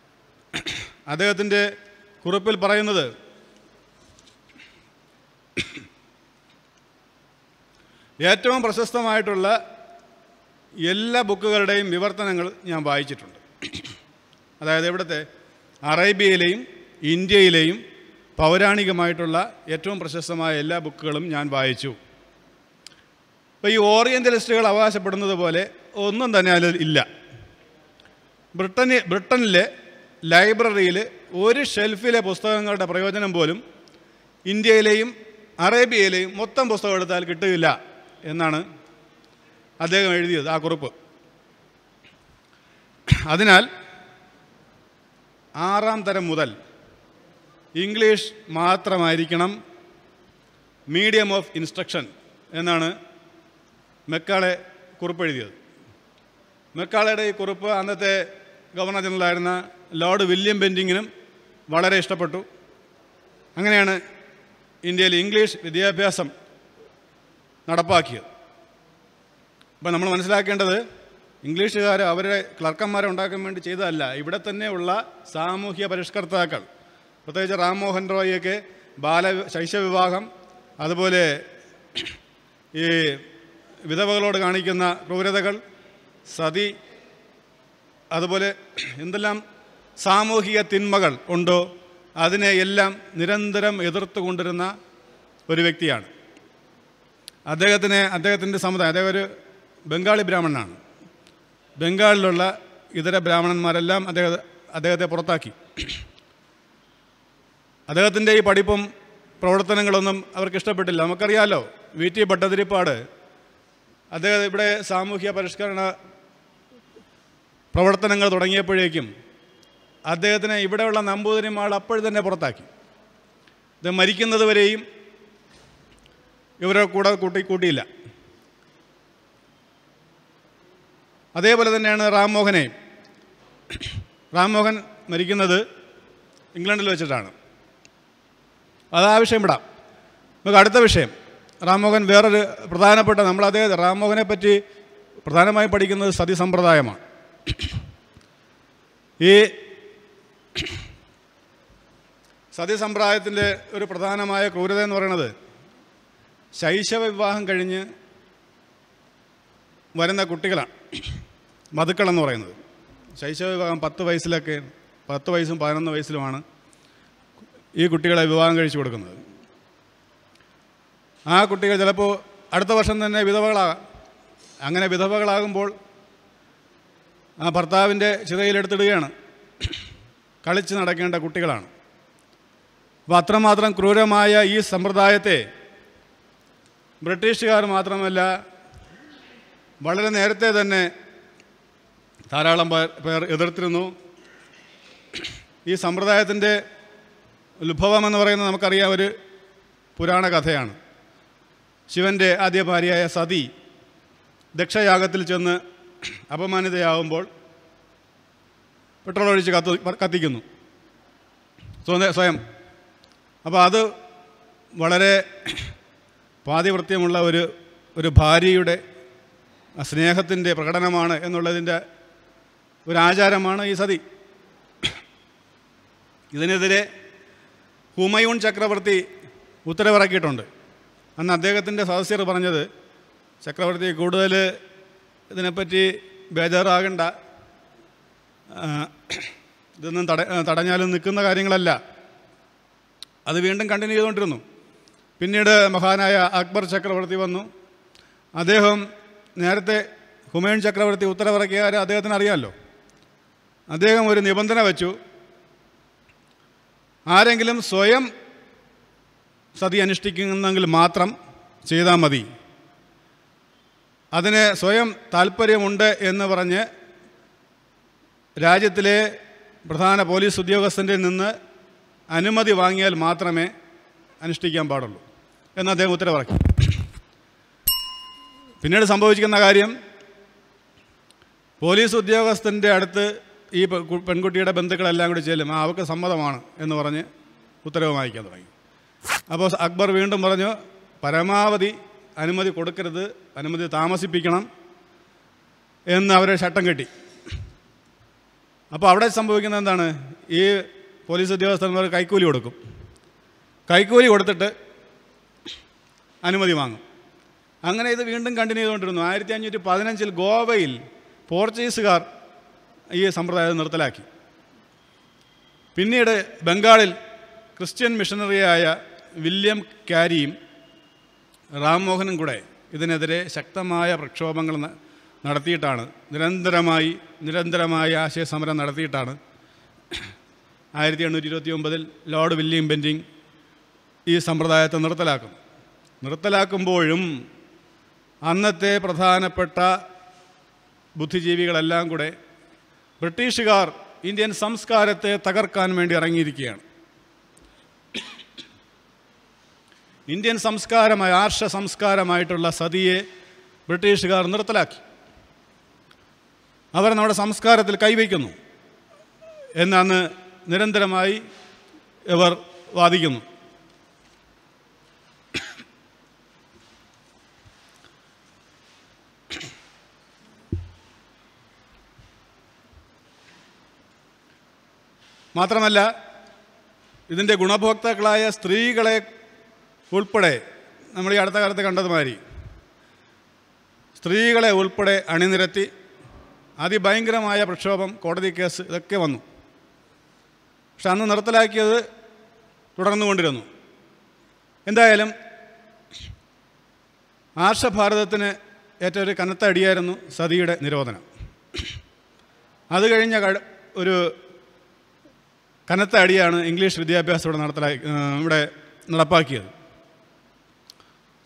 അദ്ദേഹത്തിൻ്റെ കുറിപ്പിൽ പറയുന്നത് ഏറ്റവും പ്രശസ്തമായിട്ടുള്ള എല്ലാ ബുക്കുകളുടെയും വിവർത്തനങ്ങൾ ഞാൻ വായിച്ചിട്ടുണ്ട് അതായത് ഇവിടുത്തെ അറേബ്യയിലെയും ഇന്ത്യയിലെയും പൗരാണികമായിട്ടുള്ള ഏറ്റവും പ്രശസ്തമായ എല്ലാ ബുക്കുകളും ഞാൻ വായിച്ചു അപ്പോൾ ഈ ഓറിയൻ്റലിസ്റ്റുകൾ അവകാശപ്പെടുന്നത് പോലെ ഒന്നും തന്നെ അതിൽ ഇല്ല ബ്രിട്ടനി ബ്രിട്ടനിലെ ലൈബ്രറിയിൽ ഒരു ഷെൽഫിലെ പുസ്തകങ്ങളുടെ പ്രയോജനം പോലും ഇന്ത്യയിലെയും അറേബ്യയിൽ മൊത്തം പുസ്തകം എടുത്താൽ കിട്ടുകയില്ല എന്നാണ് അദ്ദേഹം എഴുതിയത് ആ കുറിപ്പ് അതിനാൽ ആറാം തരം മുതൽ ഇംഗ്ലീഷ് മാത്രമായിരിക്കണം മീഡിയം ഓഫ് ഇൻസ്ട്രക്ഷൻ എന്നാണ് മെക്കാളെ കുറിപ്പെഴുതിയത് മെക്കാളയുടെ ഈ കുറിപ്പ് അന്നത്തെ ഗവർണർ ജനറലായിരുന്ന ലോർഡ് വില്യം ബെൻറ്റിങ്ങിനും വളരെ ഇഷ്ടപ്പെട്ടു അങ്ങനെയാണ് ഇന്ത്യയിൽ ഇംഗ്ലീഷ് വിദ്യാഭ്യാസം നടപ്പാക്കിയത് അപ്പം നമ്മൾ മനസ്സിലാക്കേണ്ടത് ഇംഗ്ലീഷുകാർ അവരുടെ ക്ലർക്കന്മാരെ ഉണ്ടാക്കാൻ വേണ്ടി ചെയ്തതല്ല ഇവിടെ തന്നെയുള്ള സാമൂഹ്യ പരിഷ്കർത്താക്കൾ പ്രത്യേകിച്ച് റാംമോഹൻ റോയിയൊക്കെ ബാല ശൈശവിവാഹം അതുപോലെ ഈ വിധവകളോട് കാണിക്കുന്ന ക്രൂരതകൾ സതി അതുപോലെ എന്തെല്ലാം സാമൂഹിക തിന്മകൾ ഉണ്ടോ അതിനെ എല്ലാം നിരന്തരം എതിർത്തു കൊണ്ടിരുന്ന ഒരു വ്യക്തിയാണ് അദ്ദേഹത്തിന് അദ്ദേഹത്തിൻ്റെ സമുദായം അദ്ദേഹം ഒരു ബംഗാളി ബ്രാഹ്മണനാണ് ബംഗാളിലുള്ള ഇതര ബ്രാഹ്മണന്മാരെല്ലാം അദ്ദേഹം അദ്ദേഹത്തെ പുറത്താക്കി അദ്ദേഹത്തിൻ്റെ ഈ പഠിപ്പും പ്രവർത്തനങ്ങളൊന്നും അവർക്ക് ഇഷ്ടപ്പെട്ടില്ല നമുക്കറിയാമല്ലോ വി ടി ഭട്ടതിരിപ്പാട് അദ്ദേഹം ഇവിടെ സാമൂഹ്യ പരിഷ്കരണ പ്രവർത്തനങ്ങൾ തുടങ്ങിയപ്പോഴേക്കും അദ്ദേഹത്തിനെ ഇവിടെയുള്ള നമ്പൂതിരിമാൾ അപ്പോഴും തന്നെ പുറത്താക്കി ഇത് മരിക്കുന്നത് വരെയും ഇവരെ കൂടെ കൂട്ടി കൂട്ടിയില്ല അതേപോലെ തന്നെയാണ് റാംമോഹനെ റാംമോഹൻ മരിക്കുന്നത് ഇംഗ്ലണ്ടിൽ വെച്ചിട്ടാണ് അത് ആ വിഷയം വിടാം നമുക്ക് അടുത്ത വിഷയം റാംമോഹൻ വേറൊരു പ്രധാനപ്പെട്ട നമ്മൾ അതേ റാംമോഹനെ പറ്റി പ്രധാനമായി പഠിക്കുന്നത് സതി സമ്പ്രദായമാണ് ഈ സത്യസമ്പ്രദായത്തിൻ്റെ ഒരു പ്രധാനമായ ക്രൂരത എന്ന് പറയുന്നത് ശൈശവ വിവാഹം കഴിഞ്ഞ് വരുന്ന കുട്ടികളാണ് മതുക്കളെന്ന് പറയുന്നത് ശൈശവ വിവാഹം പത്ത് വയസ്സിലൊക്കെ പത്ത് വയസ്സും പതിനൊന്ന് വയസ്സിലുമാണ് ഈ കുട്ടികളെ വിവാഹം കഴിച്ചു കൊടുക്കുന്നത് ആ കുട്ടികൾ ചിലപ്പോൾ അടുത്ത വർഷം തന്നെ വിധവകളാകാം അങ്ങനെ വിധവകളാകുമ്പോൾ ആ ഭർത്താവിൻ്റെ ചിതയിലെടുത്തിടുകയാണ് കളിച്ച് നടക്കേണ്ട കുട്ടികളാണ് അപ്പോൾ അത്രമാത്രം ക്രൂരമായ ഈ സമ്പ്രദായത്തെ ബ്രിട്ടീഷുകാർ മാത്രമല്ല വളരെ നേരത്തെ തന്നെ ധാരാളം പേർ എതിർത്തിരുന്നു ഈ സമ്പ്രദായത്തിൻ്റെ ഉത്ഭവം എന്ന് പറയുന്നത് നമുക്കറിയാം ഒരു പുരാണ കഥയാണ് ശിവൻ്റെ ആദ്യ ഭാര്യയായ സതി ദക്ഷയാഗത്തിൽ ചെന്ന് അപമാനിതയാവുമ്പോൾ പെട്രോൾ ഒഴിച്ച് കത്ത് കത്തിക്കുന്നു സ്വയം അപ്പോൾ അത് വളരെ പാതിവൃത്യമുള്ള ഒരു ഒരു ഭാര്യയുടെ സ്നേഹത്തിൻ്റെ പ്രകടനമാണ് എന്നുള്ളതിൻ്റെ ഒരു ആചാരമാണ് ഈ സതി ഇതിനെതിരെ ഹുമയൂൺ ചക്രവർത്തി ഉത്തരവിറക്കിയിട്ടുണ്ട് അന്ന് അദ്ദേഹത്തിൻ്റെ സദസ്യർ പറഞ്ഞത് ചക്രവർത്തി കൂടുതൽ ഇതിനെപ്പറ്റി ബേജാറാകണ്ട ഇതൊന്നും തട തടഞ്ഞാലും നിൽക്കുന്ന കാര്യങ്ങളല്ല അത് വീണ്ടും കണ്ടിന്യൂ ചെയ്തുകൊണ്ടിരുന്നു പിന്നീട് മഹാനായ അക്ബർ ചക്രവർത്തി വന്നു അദ്ദേഹം നേരത്തെ ഹുമയൻ ചക്രവർത്തി ഉത്തരവിറക്കിയ കാര്യം അദ്ദേഹത്തിന് അറിയാമല്ലോ അദ്ദേഹം ഒരു നിബന്ധന വച്ചു ആരെങ്കിലും സ്വയം സതി അനുഷ്ഠിക്കുന്നെങ്കിൽ മാത്രം ചെയ്താൽ മതി അതിന് സ്വയം താല്പര്യമുണ്ട് എന്ന് പറഞ്ഞ് രാജ്യത്തിലെ പ്രധാന പോലീസ് ഉദ്യോഗസ്ഥൻ്റെ നിന്ന് അനുമതി വാങ്ങിയാൽ മാത്രമേ അനുഷ്ഠിക്കാൻ പാടുള്ളൂ എന്ന് അദ്ദേഹം ഉത്തരവിറക്കി പിന്നീട് സംഭവിക്കുന്ന കാര്യം പോലീസ് ഉദ്യോഗസ്ഥൻ്റെ അടുത്ത് ഈ പെൺകുട്ടിയുടെ ബന്ധുക്കളെല്ലാം കൂടി ചെല്ലും ആ അവർക്ക് സമ്മതമാണ് എന്ന് പറഞ്ഞ് ഉത്തരവ് വാങ്ങിക്കാൻ തുടങ്ങി അപ്പോൾ അക്ബർ വീണ്ടും പറഞ്ഞു പരമാവധി അനുമതി കൊടുക്കരുത് അനുമതി താമസിപ്പിക്കണം എന്ന് അവരെ ചട്ടം കെട്ടി അപ്പോൾ അവിടെ സംഭവിക്കുന്നത് എന്താണ് ഈ പോലീസ് ഉദ്യോഗസ്ഥന്മാർ കൈക്കൂലി കൊടുക്കും കൈക്കൂലി കൊടുത്തിട്ട് അനുമതി വാങ്ങും അങ്ങനെ ഇത് വീണ്ടും കണ്ടിന്യൂ ചെയ്തുകൊണ്ടിരുന്നു ആയിരത്തി അഞ്ഞൂറ്റി പതിനഞ്ചിൽ ഗോവയിൽ പോർച്ചുഗീസുകാർ ഈ സമ്പ്രദായം നിർത്തലാക്കി പിന്നീട് ബംഗാളിൽ ക്രിസ്ത്യൻ മിഷണറിയായ വില്യം ക്യാരിയും റാംമോഹനും കൂടെ ഇതിനെതിരെ ശക്തമായ പ്രക്ഷോഭങ്ങൾ നടത്തിയിട്ടാണ് നിരന്തരമായി നിരന്തരമായ ആശയസമരം നടത്തിയിട്ടാണ് ആയിരത്തി എണ്ണൂറ്റി ഇരുപത്തി ഒമ്പതിൽ ലോർഡ് വില്യം ബെൻറ്റിങ് ഈ സമ്പ്രദായത്തെ നിർത്തലാക്കും നിർത്തലാക്കുമ്പോഴും അന്നത്തെ പ്രധാനപ്പെട്ട ബുദ്ധിജീവികളെല്ലാം കൂടെ ബ്രിട്ടീഷുകാർ ഇന്ത്യൻ സംസ്കാരത്തെ തകർക്കാൻ വേണ്ടി ഇറങ്ങിയിരിക്കുകയാണ് ഇന്ത്യൻ സംസ്കാരമായ ആർഷ സംസ്കാരമായിട്ടുള്ള സതിയെ ബ്രിട്ടീഷുകാർ നിർത്തലാക്കി അവർ നമ്മുടെ സംസ്കാരത്തിൽ കൈവയ്ക്കുന്നു എന്നാണ് നിരന്തരമായി ഇവർ വാദിക്കുന്നു മാത്രമല്ല ഇതിൻ്റെ ഗുണഭോക്താക്കളായ സ്ത്രീകളെ ഉൾപ്പെടെ നമ്മൾ ഈ അടുത്ത കാലത്ത് കണ്ടതുമാതിരി സ്ത്രീകളെ ഉൾപ്പെടെ അണിനിരത്തി അതിഭയങ്കരമായ പ്രക്ഷോഭം കോടതി കേസ് ഇതൊക്കെ വന്നു പക്ഷെ അന്ന് നിർത്തലാക്കിയത് തുടർന്നുകൊണ്ടിരുന്നു എന്തായാലും ആർഷഭാരതത്തിന് ഏറ്റവും ഒരു കനത്ത അടിയായിരുന്നു സതിയുടെ നിരോധനം അത് കഴിഞ്ഞ ഒരു കനത്ത അടിയാണ് ഇംഗ്ലീഷ് വിദ്യാഭ്യാസം ഇവിടെ നടത്തലാക്കി ഇവിടെ നടപ്പാക്കിയത്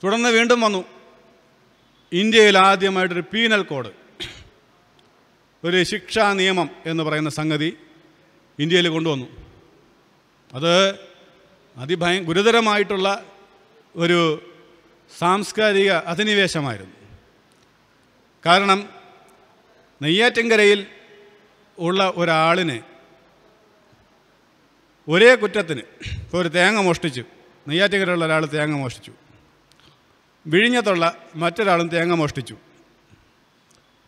തുടർന്ന് വീണ്ടും വന്നു ഇന്ത്യയിൽ ആദ്യമായിട്ടൊരു പീനൽ കോഡ് ഒരു ശിക്ഷാ നിയമം എന്ന് പറയുന്ന സംഗതി ഇന്ത്യയിൽ കൊണ്ടുവന്നു അത് അതിഭയ ഗുരുതരമായിട്ടുള്ള ഒരു സാംസ്കാരിക അധിനിവേശമായിരുന്നു കാരണം നെയ്യാറ്റിൻകരയിൽ ഉള്ള ഒരാളിനെ ഒരേ കുറ്റത്തിന് ഇപ്പോൾ ഒരു തേങ്ങ മോഷ്ടിച്ചു നെയ്യാറ്റിൻകരയുള്ള ഒരാൾ തേങ്ങ മോഷ്ടിച്ചു വിഴിഞ്ഞത്തുള്ള മറ്റൊരാളും തേങ്ങ മോഷ്ടിച്ചു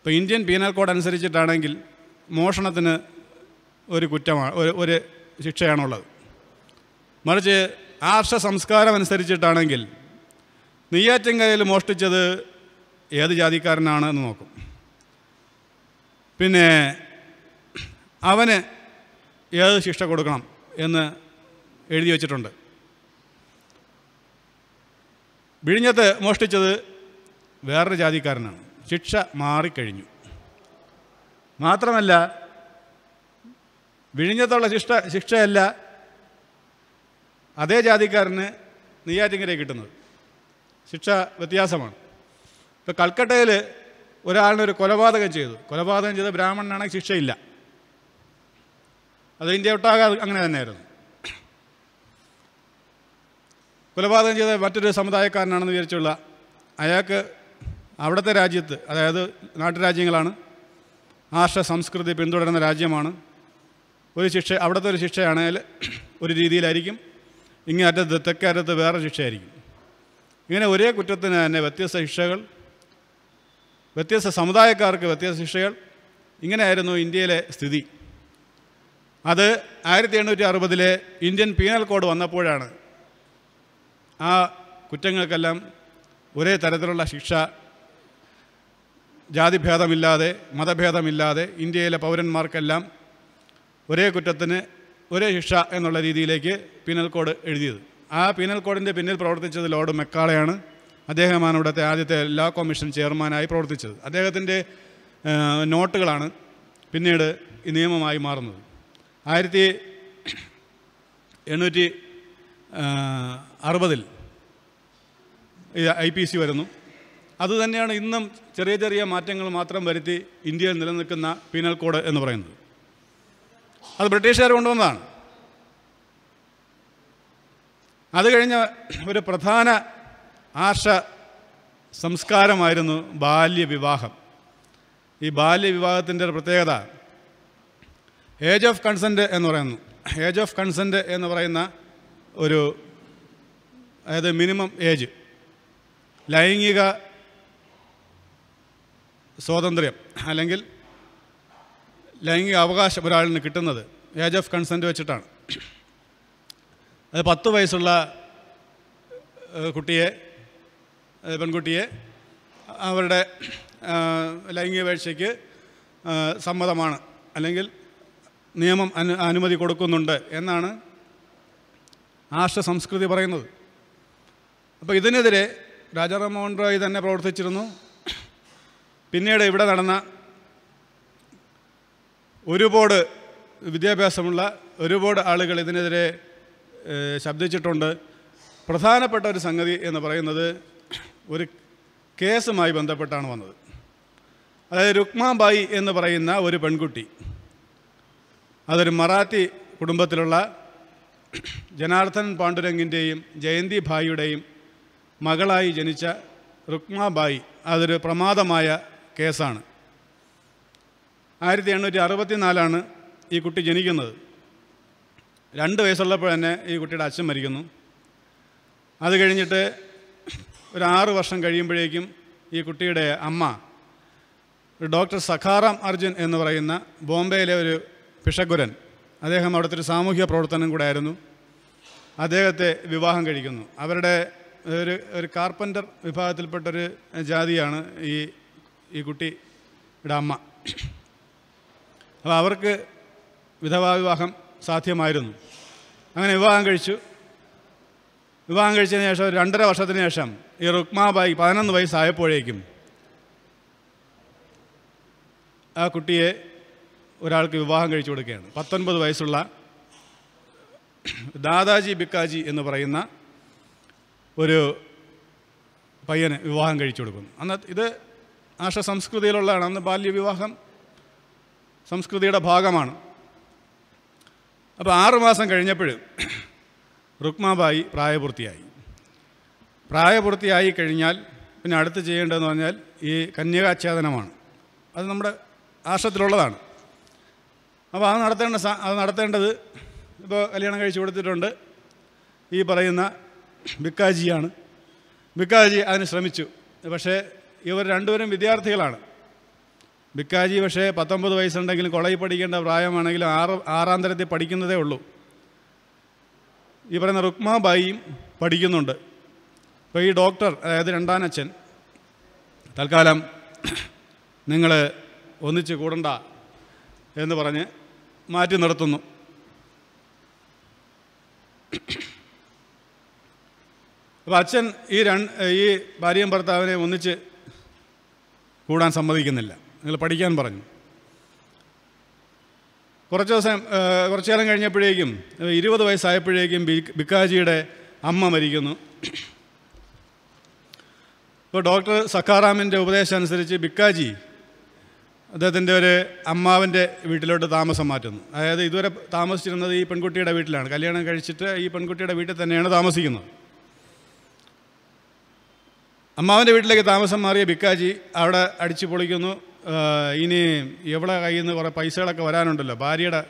ഇപ്പോൾ ഇന്ത്യൻ പീനൽ കോഡ് അനുസരിച്ചിട്ടാണെങ്കിൽ മോഷണത്തിന് ഒരു കുറ്റമാണ് ഒരു ഒരു ശിക്ഷയാണുള്ളത് മറിച്ച് ആർഷ സംസ്കാരം അനുസരിച്ചിട്ടാണെങ്കിൽ നെയ്യാറ്റിൻകരയിൽ മോഷ്ടിച്ചത് ഏത് ജാതിക്കാരനാണ് എന്ന് നോക്കും പിന്നെ അവന് ഏത് ശിക്ഷ കൊടുക്കണം എന്ന് എഴുതി വച്ചിട്ടുണ്ട് വിഴിഞ്ഞത്ത് മോഷ്ടിച്ചത് വേറൊരു ജാതിക്കാരനാണ് ശിക്ഷ മാറിക്കഴിഞ്ഞു മാത്രമല്ല വിഴിഞ്ഞത്തുള്ള ശിക്ഷ ശിക്ഷയല്ല അതേ ജാതിക്കാരന് നെയ്യാറ്റിങ്കരെ കിട്ടുന്നത് ശിക്ഷ വ്യത്യാസമാണ് ഇപ്പോൾ കൽക്കട്ടയിൽ ഒരാളിനൊരു കൊലപാതകം ചെയ്തു കൊലപാതകം ചെയ്ത ബ്രാഹ്മണനാണെങ്കിൽ ശിക്ഷയില്ല അത് ഇന്ത്യ ഒട്ടാകെ അങ്ങനെ തന്നെയായിരുന്നു കൊലപാതകം ചെയ്ത മറ്റൊരു സമുദായക്കാരനാണെന്ന് വിചാരിച്ചുള്ള അയാൾക്ക് അവിടുത്തെ രാജ്യത്ത് അതായത് നാട്ടുരാജ്യങ്ങളാണ് ആർഷ സംസ്കൃതി പിന്തുടരുന്ന രാജ്യമാണ് ഒരു ശിക്ഷ അവിടുത്തെ ഒരു ശിക്ഷയാണെങ്കിൽ ഒരു രീതിയിലായിരിക്കും ഇങ്ങനെ അറ്റത്ത് തെക്കറ്റത്ത് വേറെ ശിക്ഷയായിരിക്കും ഇങ്ങനെ ഒരേ കുറ്റത്തിന് തന്നെ വ്യത്യസ്ത ശിക്ഷകൾ വ്യത്യസ്ത സമുദായക്കാർക്ക് വ്യത്യസ്ത ശിക്ഷകൾ ഇങ്ങനെയായിരുന്നു ഇന്ത്യയിലെ സ്ഥിതി അത് ആയിരത്തി എണ്ണൂറ്റി അറുപതിലെ ഇന്ത്യൻ പീനൽ കോഡ് വന്നപ്പോഴാണ് ആ കുറ്റങ്ങൾക്കെല്ലാം ഒരേ തരത്തിലുള്ള ശിക്ഷ ജാതിഭേദമില്ലാതെ മതഭേദമില്ലാതെ ഇന്ത്യയിലെ പൗരന്മാർക്കെല്ലാം ഒരേ കുറ്റത്തിന് ഒരേ ശിക്ഷ എന്നുള്ള രീതിയിലേക്ക് പീനൽ കോഡ് എഴുതിയത് ആ പീനൽ കോഡിൻ്റെ പിന്നിൽ പ്രവർത്തിച്ചത് ലോർഡ് മെക്കാളയാണ് അദ്ദേഹമാണ് ഇവിടുത്തെ ആദ്യത്തെ ലാ കമ്മീഷൻ ചെയർമാനായി പ്രവർത്തിച്ചത് അദ്ദേഹത്തിൻ്റെ നോട്ടുകളാണ് പിന്നീട് ഈ നിയമമായി മാറുന്നത് ആയിരത്തി എണ്ണൂറ്റി അറുപതിൽ ഐ പി സി വരുന്നു അതുതന്നെയാണ് ഇന്നും ചെറിയ ചെറിയ മാറ്റങ്ങൾ മാത്രം വരുത്തി ഇന്ത്യയിൽ നിലനിൽക്കുന്ന പീനൽ കോഡ് എന്ന് പറയുന്നത് അത് ബ്രിട്ടീഷുകാർ കൊണ്ടുവന്നതാണ് അത് കഴിഞ്ഞ ഒരു പ്രധാന ആർഷ സംസ്കാരമായിരുന്നു ബാല്യവിവാഹം ഈ ബാല്യവിവാഹത്തിൻ്റെ ഒരു പ്രത്യേകത ഏജ് ഓഫ് കൺസെൻറ്റ് എന്ന് പറയുന്നു ഏജ് ഓഫ് കൺസെൻറ്റ് എന്ന് പറയുന്ന ഒരു അതായത് മിനിമം ഏജ് ലൈംഗിക സ്വാതന്ത്ര്യം അല്ലെങ്കിൽ ലൈംഗിക അവകാശം ഒരാളിന് കിട്ടുന്നത് ഏജ് ഓഫ് കൺസെൻറ്റ് വെച്ചിട്ടാണ് അത് പത്ത് വയസ്സുള്ള കുട്ടിയെ പെൺകുട്ടിയെ അവരുടെ ലൈംഗിക വേഴ്ചയ്ക്ക് സമ്മതമാണ് അല്ലെങ്കിൽ നിയമം അനു അനുമതി കൊടുക്കുന്നുണ്ട് എന്നാണ് ആർഷ സംസ്കൃതി പറയുന്നത് അപ്പോൾ ഇതിനെതിരെ രാജാറാം മോഹൻ റോയ് തന്നെ പ്രവർത്തിച്ചിരുന്നു പിന്നീട് ഇവിടെ നടന്ന ഒരുപാട് വിദ്യാഭ്യാസമുള്ള ഒരുപാട് ആളുകൾ ഇതിനെതിരെ ശബ്ദിച്ചിട്ടുണ്ട് പ്രധാനപ്പെട്ട ഒരു സംഗതി എന്ന് പറയുന്നത് ഒരു കേസുമായി ബന്ധപ്പെട്ടാണ് വന്നത് അതായത് രുക്മാബായി എന്ന് പറയുന്ന ഒരു പെൺകുട്ടി അതൊരു മറാത്തി കുടുംബത്തിലുള്ള ജനാർദ്ദൻ പാണ്ഡുരംഗിൻ്റെയും ജയന്തി ഭായിയുടെയും മകളായി ജനിച്ച രുക്മാബായി അതൊരു പ്രമാദമായ കേസാണ് ആയിരത്തി എണ്ണൂറ്റി അറുപത്തി നാലാണ് ഈ കുട്ടി ജനിക്കുന്നത് രണ്ട് വയസ്സുള്ളപ്പോൾ തന്നെ ഈ കുട്ടിയുടെ അച്ഛൻ മരിക്കുന്നു അത് കഴിഞ്ഞിട്ട് ഒരു ആറ് വർഷം കഴിയുമ്പോഴേക്കും ഈ കുട്ടിയുടെ അമ്മ ഒരു ഡോക്ടർ സഖാറാം അർജുൻ എന്ന് പറയുന്ന ബോംബെയിലെ ഒരു പിഷഗുരൻ അദ്ദേഹം അവിടുത്തെ ഒരു സാമൂഹിക പ്രവർത്തനം കൂടെ ആയിരുന്നു അദ്ദേഹത്തെ വിവാഹം കഴിക്കുന്നു അവരുടെ ഒരു ഒരു കാർപ്പൻ്റർ വിഭാഗത്തിൽപ്പെട്ടൊരു ജാതിയാണ് ഈ ഈ കുട്ടിയുടെ അമ്മ അപ്പോൾ അവർക്ക് വിധവാ വിവാഹം സാധ്യമായിരുന്നു അങ്ങനെ വിവാഹം കഴിച്ചു വിവാഹം കഴിച്ചതിന് ശേഷം രണ്ടര വർഷത്തിന് ശേഷം ഈ റുക്മാബായി പതിനൊന്ന് വയസ്സായപ്പോഴേക്കും ആ കുട്ടിയെ ഒരാൾക്ക് വിവാഹം കഴിച്ചു കൊടുക്കുകയാണ് പത്തൊൻപത് വയസ്സുള്ള ദാദാജി ബിക്കാജി എന്ന് പറയുന്ന ഒരു പയ്യന് വിവാഹം കഴിച്ചു കൊടുക്കുന്നു അന്ന് ഇത് ആശ സംസ്കൃതിയിലുള്ളതാണ് അന്ന് ബാല്യവിവാഹം സംസ്കൃതിയുടെ ഭാഗമാണ് അപ്പോൾ ആറുമാസം കഴിഞ്ഞപ്പോൾ റുക്മാബായി പ്രായപൂർത്തിയായി പ്രായപൂർത്തിയായി കഴിഞ്ഞാൽ പിന്നെ അടുത്ത് ചെയ്യേണ്ടതെന്ന് പറഞ്ഞാൽ ഈ കന്യകാച്ഛാദനമാണ് അത് നമ്മുടെ ആശ്രത്തിലുള്ളതാണ് അപ്പോൾ അത് നടത്തേണ്ട അത് നടത്തേണ്ടത് ഇപ്പോൾ കല്യാണം കഴിച്ചു കൊടുത്തിട്ടുണ്ട് ഈ പറയുന്ന ബിക്കാജിയാണ് ബിക്കാജി അതിന് ശ്രമിച്ചു പക്ഷേ ഇവർ രണ്ടുപേരും വിദ്യാർത്ഥികളാണ് ബിക്കാജി പക്ഷേ പത്തൊമ്പത് വയസ്സുണ്ടെങ്കിലും കോളേജിൽ പഠിക്കേണ്ട പ്രായമാണെങ്കിലും ആറ് ആറാം തരത്തിൽ പഠിക്കുന്നതേ ഉള്ളൂ ഈ പറയുന്ന റുക്മാബായിയും പഠിക്കുന്നുണ്ട് അപ്പോൾ ഈ ഡോക്ടർ അതായത് രണ്ടാനച്ഛൻ തൽക്കാലം നിങ്ങൾ ഒന്നിച്ച് കൂടണ്ട എന്ന് പറഞ്ഞ് മാറ്റി നിർത്തുന്നു അപ്പോൾ അച്ഛൻ ഈ രണ്ട് ഈ ഭാര്യയും ഭർത്താവിനെ ഒന്നിച്ച് കൂടാൻ സമ്മതിക്കുന്നില്ല നിങ്ങൾ പഠിക്കാൻ പറഞ്ഞു കുറച്ച് ദിവസം കുറച്ചു കാലം കഴിഞ്ഞപ്പോഴേക്കും ഇരുപത് വയസ്സായപ്പോഴേക്കും ബി ബിക്കാജിയുടെ അമ്മ മരിക്കുന്നു ഇപ്പോൾ ഡോക്ടർ സഖാറാമിൻ്റെ ഉപദേശം അനുസരിച്ച് ബിക്കാജി അദ്ദേഹത്തിൻ്റെ ഒരു അമ്മാവിൻ്റെ വീട്ടിലോട്ട് താമസം മാറ്റുന്നു അതായത് ഇതുവരെ താമസിച്ചിരുന്നത് ഈ പെൺകുട്ടിയുടെ വീട്ടിലാണ് കല്യാണം കഴിച്ചിട്ട് ഈ പെൺകുട്ടിയുടെ വീട്ടിൽ തന്നെയാണ് താമസിക്കുന്നത് അമ്മാവൻ്റെ വീട്ടിലേക്ക് താമസം മാറിയ ബിക്കാജി അവിടെ അടിച്ചു പൊളിക്കുന്നു ഇനി എവിടെ കയ്യിൽ നിന്ന് കുറേ പൈസകളൊക്കെ വരാനുണ്ടല്ലോ ഭാര്യയുടെ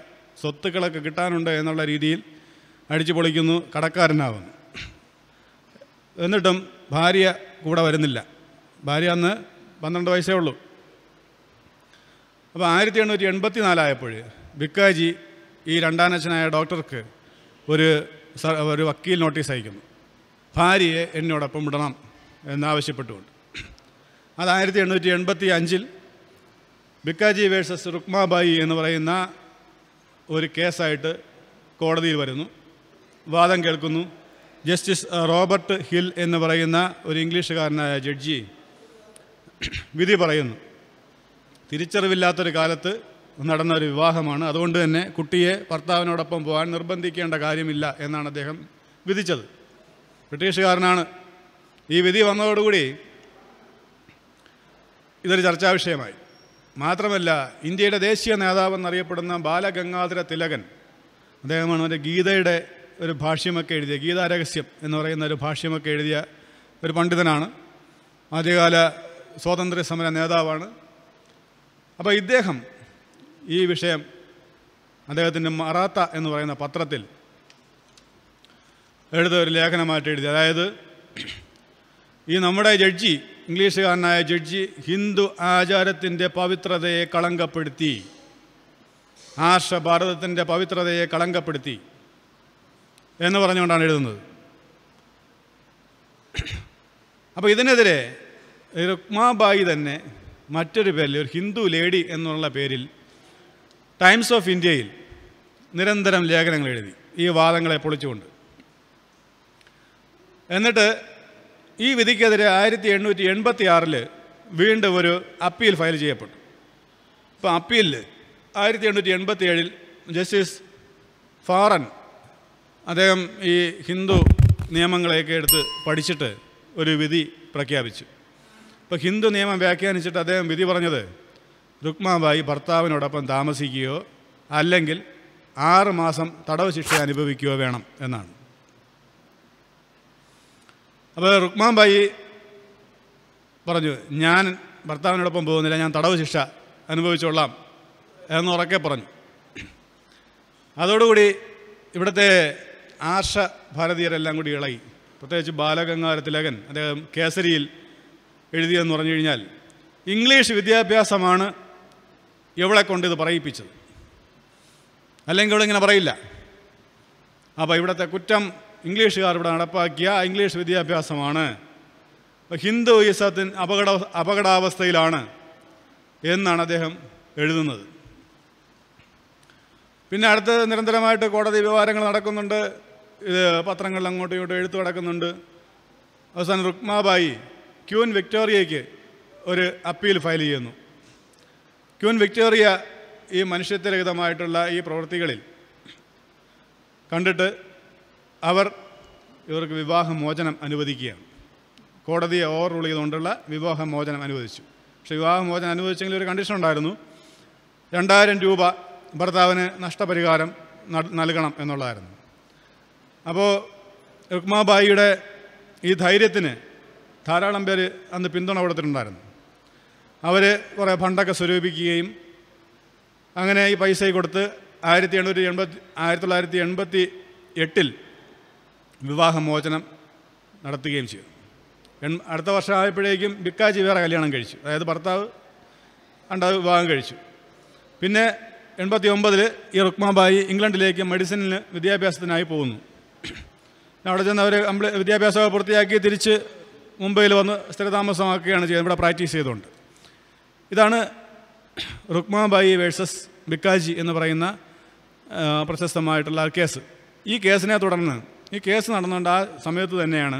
സ്വത്തുക്കളൊക്കെ കിട്ടാനുണ്ട് എന്നുള്ള രീതിയിൽ അടിച്ചു പൊളിക്കുന്നു കടക്കാരനാവുന്നു എന്നിട്ടും ഭാര്യ കൂടെ വരുന്നില്ല ഭാര്യ അന്ന് പന്ത്രണ്ട് വയസ്സേ ഉള്ളൂ അപ്പോൾ ആയിരത്തി എണ്ണൂറ്റി എൺപത്തി നാലായപ്പോൾ ബിക്കാജി ഈ രണ്ടാനച്ഛനായ ഡോക്ടർക്ക് ഒരു ഒരു വക്കീൽ നോട്ടീസ് അയക്കുന്നു ഭാര്യയെ എന്നോടൊപ്പം വിടണം എന്നാവശ്യപ്പെട്ടുകൊണ്ട് അത് ആയിരത്തി എണ്ണൂറ്റി എൺപത്തി അഞ്ചിൽ ബിക്കാജി വേഴ്സസ് റുക്മാബായി എന്ന് പറയുന്ന ഒരു കേസായിട്ട് കോടതിയിൽ വരുന്നു വാദം കേൾക്കുന്നു ജസ്റ്റിസ് റോബർട്ട് ഹിൽ എന്ന് പറയുന്ന ഒരു ഇംഗ്ലീഷുകാരനായ ജഡ്ജി വിധി പറയുന്നു തിരിച്ചറിവില്ലാത്തൊരു കാലത്ത് നടന്ന ഒരു വിവാഹമാണ് അതുകൊണ്ട് തന്നെ കുട്ടിയെ ഭർത്താവിനോടൊപ്പം പോകാൻ നിർബന്ധിക്കേണ്ട കാര്യമില്ല എന്നാണ് അദ്ദേഹം വിധിച്ചത് ബ്രിട്ടീഷുകാരനാണ് ഈ വിധി വന്നതോടുകൂടി ഇതൊരു ചർച്ചാ വിഷയമായി മാത്രമല്ല ഇന്ത്യയുടെ ദേശീയ നേതാവെന്നറിയപ്പെടുന്ന ബാലഗംഗാധര തിലകൻ അദ്ദേഹമാണ് ഒരു ഗീതയുടെ ഒരു ഭാഷ്യമൊക്കെ എഴുതിയ ഗീതാരഹസ്യം എന്ന് പറയുന്ന ഒരു ഭാഷ്യമൊക്കെ എഴുതിയ ഒരു പണ്ഡിതനാണ് ആദ്യകാല സ്വാതന്ത്ര്യ സമര നേതാവാണ് അപ്പോൾ ഇദ്ദേഹം ഈ വിഷയം അദ്ദേഹത്തിൻ്റെ മറാത്ത എന്ന് പറയുന്ന പത്രത്തിൽ എഴുത ഒരു ലേഖനമായിട്ട് എഴുതി അതായത് ഈ നമ്മുടെ ജഡ്ജി ഇംഗ്ലീഷുകാരനായ ജഡ്ജി ഹിന്ദു ആചാരത്തിൻ്റെ പവിത്രതയെ കളങ്കപ്പെടുത്തി ആർഷ ഭാരതത്തിൻ്റെ പവിത്രതയെ കളങ്കപ്പെടുത്തി എന്ന് പറഞ്ഞുകൊണ്ടാണ് എഴുതുന്നത് അപ്പോൾ ഇതിനെതിരെ രുക്മാബായി തന്നെ മറ്റൊരു പേരിൽ ഒരു ഹിന്ദു ലേഡി എന്നുള്ള പേരിൽ ടൈംസ് ഓഫ് ഇന്ത്യയിൽ നിരന്തരം ലേഖനങ്ങൾ എഴുതി ഈ വാദങ്ങളെ പൊളിച്ചുകൊണ്ട് എന്നിട്ട് ഈ വിധിക്കെതിരെ ആയിരത്തി എണ്ണൂറ്റി എൺപത്തി ആറിൽ വീണ്ടും ഒരു അപ്പീൽ ഫയൽ ചെയ്യപ്പെട്ടു അപ്പോൾ അപ്പീലിൽ ആയിരത്തി എണ്ണൂറ്റി എൺപത്തി ഏഴിൽ ജസ്റ്റിസ് ഫാറൻ അദ്ദേഹം ഈ ഹിന്ദു നിയമങ്ങളെയൊക്കെ എടുത്ത് പഠിച്ചിട്ട് ഒരു വിധി പ്രഖ്യാപിച്ചു ഇപ്പോൾ ഹിന്ദു നിയമം വ്യാഖ്യാനിച്ചിട്ട് അദ്ദേഹം വിധി പറഞ്ഞത് രുക്മാബായി ഭർത്താവിനോടൊപ്പം താമസിക്കുകയോ അല്ലെങ്കിൽ ആറ് മാസം തടവ് ശിക്ഷ അനുഭവിക്കുകയോ വേണം എന്നാണ് അപ്പോൾ റുക്മാൻ ബായി പറഞ്ഞു ഞാൻ ഭർത്താവിനോടൊപ്പം പോകുന്നില്ല ഞാൻ തടവ് ശിക്ഷ അനുഭവിച്ചോളാം എന്ന് ഉറക്കെ പറഞ്ഞു അതോടുകൂടി ഇവിടുത്തെ ആർഷ ഭാരതീയരെല്ലാം കൂടി ഇളകി പ്രത്യേകിച്ച് ബാലഗംഗാധര തിലകൻ അദ്ദേഹം കേസരിയിൽ എഴുതിയെന്ന് പറഞ്ഞു കഴിഞ്ഞാൽ ഇംഗ്ലീഷ് വിദ്യാഭ്യാസമാണ് ഇവളെ കൊണ്ട് ഇത് പറയിപ്പിച്ചത് അല്ലെങ്കിൽ ഇവളിങ്ങനെ പറയില്ല അപ്പോൾ ഇവിടുത്തെ കുറ്റം ഇംഗ്ലീഷുകാർ ഇവിടെ നടപ്പാക്കിയ ഇംഗ്ലീഷ് വിദ്യാഭ്യാസമാണ് ഹിന്ദുയിസത്തിന് അപകട അപകടാവസ്ഥയിലാണ് എന്നാണ് അദ്ദേഹം എഴുതുന്നത് പിന്നെ അടുത്ത് നിരന്തരമായിട്ട് കോടതി വ്യവഹാരങ്ങൾ നടക്കുന്നുണ്ട് ഇത് പത്രങ്ങളിൽ അങ്ങോട്ടും ഇങ്ങോട്ടും എഴുത്തു നടക്കുന്നുണ്ട് അവസാനം റുക്മാബായി ക്യൂൻ വിക്ടോറിയയ്ക്ക് ഒരു അപ്പീൽ ഫയൽ ചെയ്യുന്നു ക്യൂൻ വിക്ടോറിയ ഈ മനുഷ്യത്വരഹിതമായിട്ടുള്ള ഈ പ്രവൃത്തികളിൽ കണ്ടിട്ട് അവർ ഇവർക്ക് വിവാഹമോചനം അനുവദിക്കുകയാണ് കോടതി ഓവർ റൂൾ ചെയ്തുകൊണ്ടുള്ള വിവാഹമോചനം അനുവദിച്ചു പക്ഷേ വിവാഹമോചനം അനുവദിച്ചെങ്കിൽ ഒരു കണ്ടീഷൻ ഉണ്ടായിരുന്നു രണ്ടായിരം രൂപ ഭർത്താവിന് നഷ്ടപരിഹാരം നൽകണം എന്നുള്ളതായിരുന്നു അപ്പോൾ രുക്മാബായിയുടെ ഈ ധൈര്യത്തിന് ധാരാളം പേര് അന്ന് പിന്തുണ കൊടുത്തിട്ടുണ്ടായിരുന്നു അവർ കുറേ ഫണ്ടൊക്കെ സ്വരൂപിക്കുകയും അങ്ങനെ ഈ പൈസ കൊടുത്ത് ആയിരത്തി എണ്ണൂറ്റി എൺപത്തി ആയിരത്തി തൊള്ളായിരത്തി എൺപത്തി എട്ടിൽ വിവാഹമോചനം നടത്തുകയും ചെയ്തു അടുത്ത വർഷമായപ്പോഴേക്കും ബിക്കാജി വേറെ കല്യാണം കഴിച്ചു അതായത് ഭർത്താവ് അണ്ട വിവാഹം കഴിച്ചു പിന്നെ എൺപത്തി ഒമ്പതിൽ ഈ റുക്മാബായി ഇംഗ്ലണ്ടിലേക്ക് മെഡിസിനിൽ വിദ്യാഭ്യാസത്തിനായി പോകുന്നു അവിടെ ചെന്ന് അവർ കംപ്ലീ വിദ്യാഭ്യാസമൊക്കെ പൂർത്തിയാക്കി തിരിച്ച് മുംബൈയിൽ വന്ന് സ്ഥിരതാമസമാക്കുകയാണ് ചെയ്യുന്നത് ഇവിടെ പ്രാക്ടീസ് ചെയ്തുകൊണ്ട് ഇതാണ് റുക്മാബായി വേഴ്സസ് ബിക്കാജി എന്ന് പറയുന്ന പ്രശസ്തമായിട്ടുള്ള കേസ് ഈ കേസിനെ തുടർന്ന് ഈ കേസ് നടന്നുകൊണ്ട് ആ സമയത്ത് തന്നെയാണ്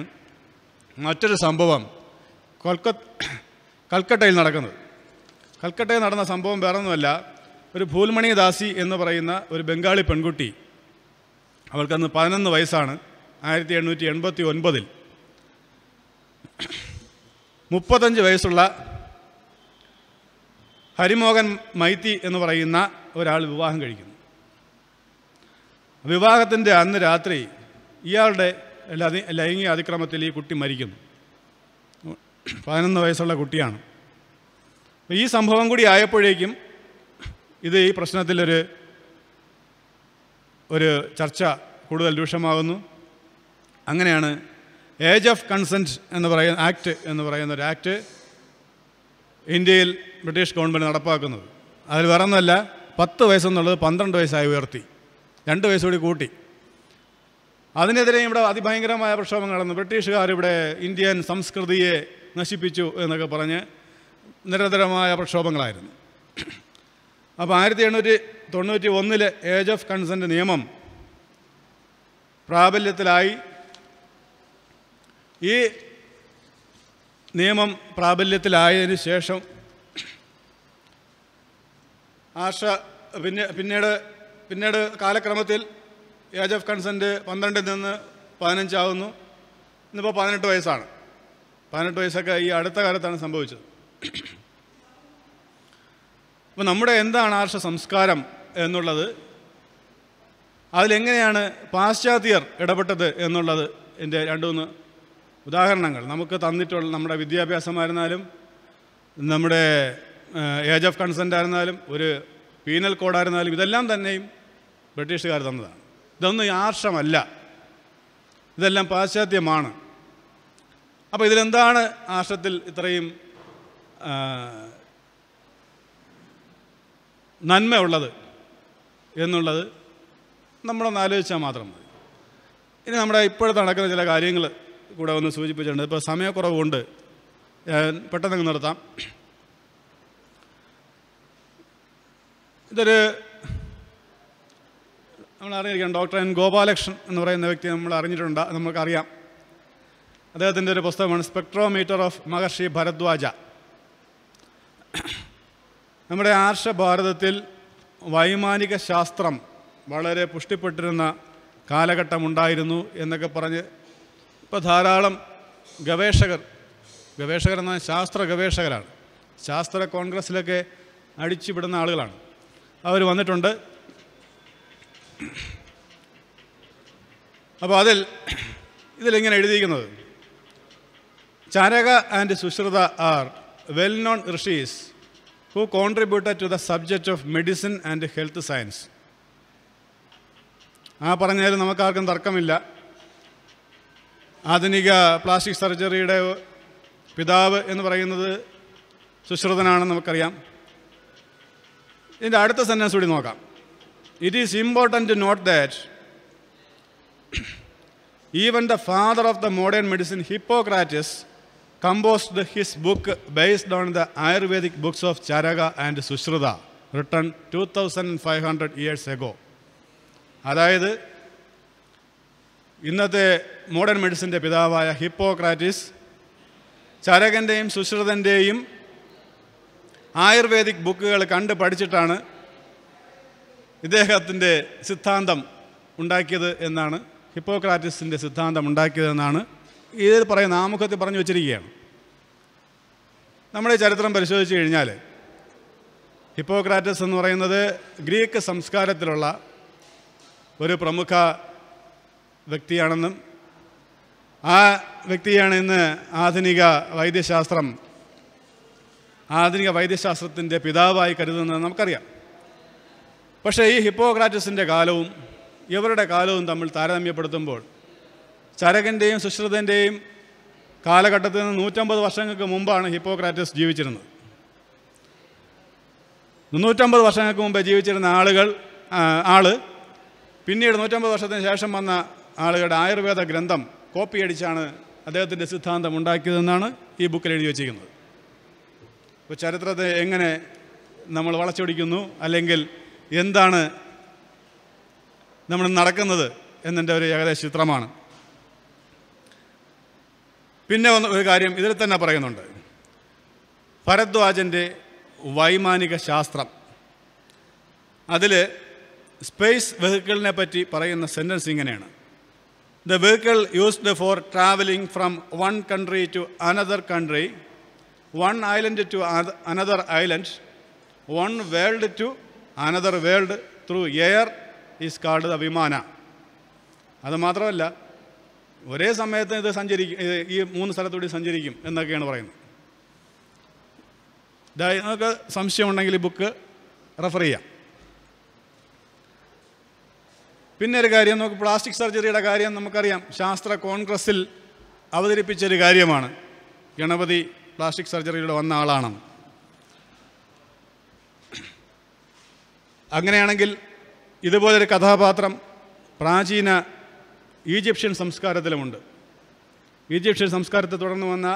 മറ്റൊരു സംഭവം കൊൽക്കത്ത കൽക്കട്ടയിൽ നടക്കുന്നത് കൽക്കട്ടയിൽ നടന്ന സംഭവം വേറൊന്നുമല്ല ഒരു ഭൂൽമണി ദാസി എന്ന് പറയുന്ന ഒരു ബംഗാളി പെൺകുട്ടി അവൾക്കന്ന് പതിനൊന്ന് വയസ്സാണ് ആയിരത്തി എണ്ണൂറ്റി എൺപത്തി ഒൻപതിൽ മുപ്പത്തഞ്ച് വയസ്സുള്ള ഹരിമോഹൻ മൈത്തി എന്ന് പറയുന്ന ഒരാൾ വിവാഹം കഴിക്കുന്നു വിവാഹത്തിൻ്റെ അന്ന് രാത്രി ഇയാളുടെ ലൈംഗിക അതിക്രമത്തിൽ ഈ കുട്ടി മരിക്കുന്നു പതിനൊന്ന് വയസ്സുള്ള കുട്ടിയാണ് ഈ സംഭവം കൂടി ആയപ്പോഴേക്കും ഇത് ഈ പ്രശ്നത്തിലൊരു ഒരു ചർച്ച കൂടുതൽ രൂക്ഷമാകുന്നു അങ്ങനെയാണ് ഏജ് ഓഫ് കൺസെൻറ്റ് എന്ന് പറയുന്ന ആക്ട് എന്ന് പറയുന്ന ഒരു ആക്ട് ഇന്ത്യയിൽ ബ്രിട്ടീഷ് ഗവൺമെൻറ് നടപ്പാക്കുന്നത് അതിൽ വേറൊന്നുമല്ല പത്ത് വയസ്സെന്നുള്ളത് പന്ത്രണ്ട് വയസ്സായി ഉയർത്തി രണ്ട് വയസ്സുകൂടി കൂട്ടി അതിനെതിരെ ഇവിടെ അതിഭയങ്കരമായ പ്രക്ഷോഭം നടന്നു ബ്രിട്ടീഷുകാർ ഇവിടെ ഇന്ത്യൻ സംസ്കൃതിയെ നശിപ്പിച്ചു എന്നൊക്കെ പറഞ്ഞ് നിരന്തരമായ പ്രക്ഷോഭങ്ങളായിരുന്നു അപ്പോൾ ആയിരത്തി എണ്ണൂറ്റി തൊണ്ണൂറ്റി ഒന്നിലെ ഏജ് ഓഫ് കൺസെൻറ്റ് നിയമം പ്രാബല്യത്തിലായി ഈ നിയമം പ്രാബല്യത്തിലായതിന് ശേഷം ആശ പിന്നെ പിന്നീട് പിന്നീട് കാലക്രമത്തിൽ ഏജ് ഓഫ് കൺസെൻറ്റ് പന്ത്രണ്ടിൽ നിന്ന് പതിനഞ്ചാവുന്നു ഇന്നിപ്പോൾ പതിനെട്ട് വയസ്സാണ് പതിനെട്ട് വയസ്സൊക്കെ ഈ അടുത്ത കാലത്താണ് സംഭവിച്ചത് അപ്പോൾ നമ്മുടെ എന്താണ് ആർഷ സംസ്കാരം എന്നുള്ളത് അതിലെങ്ങനെയാണ് പാശ്ചാത്യർ ഇടപെട്ടത് എന്നുള്ളത് എൻ്റെ രണ്ട് മൂന്ന് ഉദാഹരണങ്ങൾ നമുക്ക് തന്നിട്ടുള്ള നമ്മുടെ വിദ്യാഭ്യാസമായിരുന്നാലും നമ്മുടെ ഏജ് ഓഫ് കൺസെൻ്റ് ആയിരുന്നാലും ഒരു പീനൽ കോഡായിരുന്നാലും ഇതെല്ലാം തന്നെയും ബ്രിട്ടീഷുകാർ തന്നതാണ് ഇതൊന്നും ആർഷമല്ല ഇതെല്ലാം പാശ്ചാത്യമാണ് അപ്പോൾ ഇതിലെന്താണ് ആർഷത്തിൽ ഇത്രയും നന്മ ഉള്ളത് എന്നുള്ളത് നമ്മളൊന്ന് ആലോചിച്ചാൽ മാത്രം മതി ഇനി നമ്മുടെ ഇപ്പോഴത്തെ നടക്കുന്ന ചില കാര്യങ്ങൾ കൂടെ ഒന്ന് സൂചിപ്പിച്ചിട്ടുണ്ട് ഇപ്പോൾ സമയക്കുറവുണ്ട് പെട്ടെന്ന് നിർത്താം ഇതൊരു നമ്മൾ അറിഞ്ഞിരിക്കണം ഡോക്ടർ എൻ ഗോപാലകൃഷ്ണൻ എന്ന് പറയുന്ന വ്യക്തി നമ്മൾ അറിഞ്ഞിട്ടുണ്ട് നമുക്കറിയാം അദ്ദേഹത്തിൻ്റെ ഒരു പുസ്തകമാണ് സ്പെക്ട്രോമീറ്റർ ഓഫ് മഹർഷി ഭരദ്വാജ നമ്മുടെ ആർഷ ഭാരതത്തിൽ വൈമാനിക ശാസ്ത്രം വളരെ പുഷ്ടിപ്പെട്ടിരുന്ന കാലഘട്ടമുണ്ടായിരുന്നു എന്നൊക്കെ പറഞ്ഞ് ഇപ്പോൾ ധാരാളം ഗവേഷകർ എന്ന ശാസ്ത്ര ഗവേഷകരാണ് ശാസ്ത്ര കോൺഗ്രസ്സിലൊക്കെ അടിച്ചുവിടുന്ന ആളുകളാണ് അവർ വന്നിട്ടുണ്ട് അപ്പോൾ അതിൽ ഇതിലിങ്ങനെ എഴുതിയിരിക്കുന്നത് Charaka and Sushruta are well known rishis who contributed to the subject of medicine and health science ആ പറഞ്ഞാലും നമുക്കാർക്കും തർക്കമില്ല ആധുനിക പ്ലാസ്റ്റിക് സർജറിയുടെ പിതാവ് എന്ന് പറയുന്നത് സുശ്രുതനാണെന്ന് നമുക്കറിയാം ഇതിൻ്റെ അടുത്ത സെൻറ്റൻസ് കൂടി നോക്കാം It is important to note that even the father of the modern medicine, Hippocrates, composed his book based on the Ayurvedic books of Charaga and Sushruta, written 2500 years ago. അതായത് ഇന്നത്തെ മോഡേൺ മെഡിസിൻ്റെ പിതാവായ Hippocrates ചരകൻ്റെയും സുശ്രുതൻ്റെയും ayurvedic ബുക്കുകൾ കണ്ട് പഠിച്ചിട്ടാണ് ഇദ്ദേഹത്തിൻ്റെ സിദ്ധാന്തം ഉണ്ടാക്കിയത് എന്നാണ് ഹിപ്പോക്രാറ്റിസിൻ്റെ സിദ്ധാന്തം ഉണ്ടാക്കിയതെന്നാണ് ഇതിൽ പറയുന്ന ആമുഖത്തിൽ പറഞ്ഞു വച്ചിരിക്കുകയാണ് നമ്മുടെ ചരിത്രം പരിശോധിച്ച് കഴിഞ്ഞാൽ ഹിപ്പോക്രാറ്റസ് എന്ന് പറയുന്നത് ഗ്രീക്ക് സംസ്കാരത്തിലുള്ള ഒരു പ്രമുഖ വ്യക്തിയാണെന്നും ആ വ്യക്തിയാണ് ഇന്ന് ആധുനിക വൈദ്യശാസ്ത്രം ആധുനിക വൈദ്യശാസ്ത്രത്തിൻ്റെ പിതാവായി കരുതുന്നത് നമുക്കറിയാം പക്ഷേ ഈ ഹിപ്പോക്രാറ്റസിൻ്റെ കാലവും ഇവരുടെ കാലവും തമ്മിൽ താരതമ്യപ്പെടുത്തുമ്പോൾ ചരകൻ്റെയും സുശ്രുതൻ്റെയും കാലഘട്ടത്തിൽ നിന്ന് നൂറ്റമ്പത് വർഷങ്ങൾക്ക് മുമ്പാണ് ഹിപ്പോക്രാറ്റസ് ജീവിച്ചിരുന്നത് മുന്നൂറ്റമ്പത് വർഷങ്ങൾക്ക് മുമ്പ് ജീവിച്ചിരുന്ന ആളുകൾ ആൾ പിന്നീട് നൂറ്റമ്പത് വർഷത്തിന് ശേഷം വന്ന ആളുകളുടെ ആയുർവേദ ഗ്രന്ഥം കോപ്പി അടിച്ചാണ് അദ്ദേഹത്തിൻ്റെ സിദ്ധാന്തം ഉണ്ടാക്കിയതെന്നാണ് ഈ ബുക്കിൽ എഴുതി വച്ചിരിക്കുന്നത് അപ്പോൾ ചരിത്രത്തെ എങ്ങനെ നമ്മൾ വളച്ചൊടിക്കുന്നു അല്ലെങ്കിൽ എന്താണ് നമ്മൾ നടക്കുന്നത് എന്നെൻ്റെ ഒരു ഏകദേശ ചിത്രമാണ് പിന്നെ വന്ന ഒരു കാര്യം ഇതിൽ തന്നെ പറയുന്നുണ്ട് ഭരദ്വാജൻ്റെ വൈമാനിക ശാസ്ത്രം അതിൽ സ്പേസ് വെഹിക്കിളിനെ പറ്റി പറയുന്ന സെൻറ്റൻസ് ഇങ്ങനെയാണ് the vehicle used for travelling from one country to another country one island to another island one world to another world through air is called abhimana vimana അതുമാത്രമല്ല ഒരേ സമയത്ത് ഇത് സഞ്ചരിക്കും ഈ മൂന്ന് സ്ഥലത്തുകൂടി സഞ്ചരിക്കും എന്നൊക്കെയാണ് പറയുന്നത് നിങ്ങൾക്ക് സംശയമുണ്ടെങ്കിൽ ഈ ബുക്ക് റെഫർ ചെയ്യാം പിന്നെ ഒരു കാര്യം നമുക്ക് പ്ലാസ്റ്റിക് സർജറിയുടെ കാര്യം നമുക്കറിയാം ശാസ്ത്ര കോൺഗ്രസ്സിൽ അവതരിപ്പിച്ചൊരു കാര്യമാണ് ഗണപതി പ്ലാസ്റ്റിക് സർജറിയുടെ വന്ന ആളാണെന്ന് അങ്ങനെയാണെങ്കിൽ ഇതുപോലൊരു കഥാപാത്രം പ്രാചീന ഈജിപ്ഷ്യൻ സംസ്കാരത്തിലുമുണ്ട് ഈജിപ്ഷ്യൻ സംസ്കാരത്തെ തുടർന്ന് വന്ന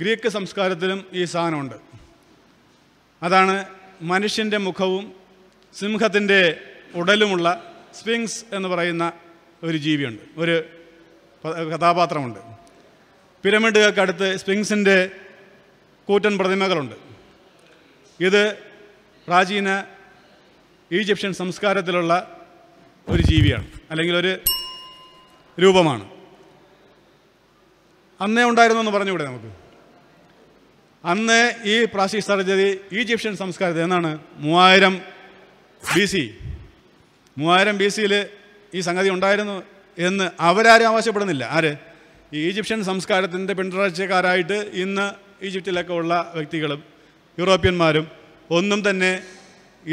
ഗ്രീക്ക് സംസ്കാരത്തിലും ഈ സാധനമുണ്ട് അതാണ് മനുഷ്യൻ്റെ മുഖവും സിംഹത്തിൻ്റെ ഉടലുമുള്ള സ്ഫിങ്സ് എന്ന് പറയുന്ന ഒരു ജീവിയുണ്ട് ഒരു കഥാപാത്രമുണ്ട് പിരമിഡുകൾക്ക് അടുത്ത് കൂറ്റൻ പ്രതിമകളുണ്ട് ഇത് പ്രാചീന ഈജിപ്ഷ്യൻ സംസ്കാരത്തിലുള്ള ഒരു ജീവിയാണ് അല്ലെങ്കിൽ ഒരു രൂപമാണ് അന്നേ ഉണ്ടായിരുന്നു എന്ന് പറഞ്ഞുകൂടെ നമുക്ക് അന്ന് ഈ പ്രാശി സർജറി ഈജിപ്ഷ്യൻ സംസ്കാരത്തിൽ എന്നാണ് മൂവായിരം ബി സി മൂവായിരം ബി സിയിൽ ഈ സംഗതി ഉണ്ടായിരുന്നു എന്ന് അവരാരും ആവശ്യപ്പെടുന്നില്ല ആര് ഈ ഈജിപ്ഷ്യൻ സംസ്കാരത്തിൻ്റെ പിന്തുടർച്ചക്കാരായിട്ട് ഇന്ന് ഈജിപ്തിലൊക്കെ ഉള്ള വ്യക്തികളും യൂറോപ്യന്മാരും ഒന്നും തന്നെ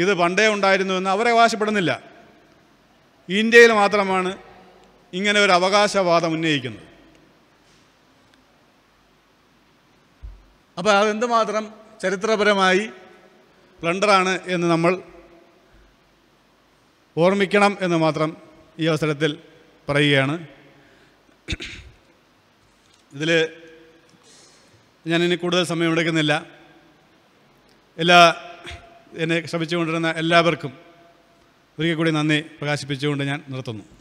ഇത് പണ്ടേ ഉണ്ടായിരുന്നുവെന്ന് അവരെ അവകാശപ്പെടുന്നില്ല ഇന്ത്യയിൽ മാത്രമാണ് ഇങ്ങനെ ഒരു അവകാശവാദം ഉന്നയിക്കുന്നത് അപ്പോൾ അതെന്തുമാത്രം ചരിത്രപരമായി പ്ലണ്ടറാണ് എന്ന് നമ്മൾ ഓർമ്മിക്കണം എന്ന് മാത്രം ഈ അവസരത്തിൽ പറയുകയാണ് ഇതിൽ ഞാനിനി കൂടുതൽ സമയം എടുക്കുന്നില്ല എല്ലാ എന്നെ ശ്രമിച്ചുകൊണ്ടിരുന്ന എല്ലാവർക്കും ഒരിക്കൽ കൂടി നന്ദി പ്രകാശിപ്പിച്ചുകൊണ്ട് ഞാൻ നിർത്തുന്നു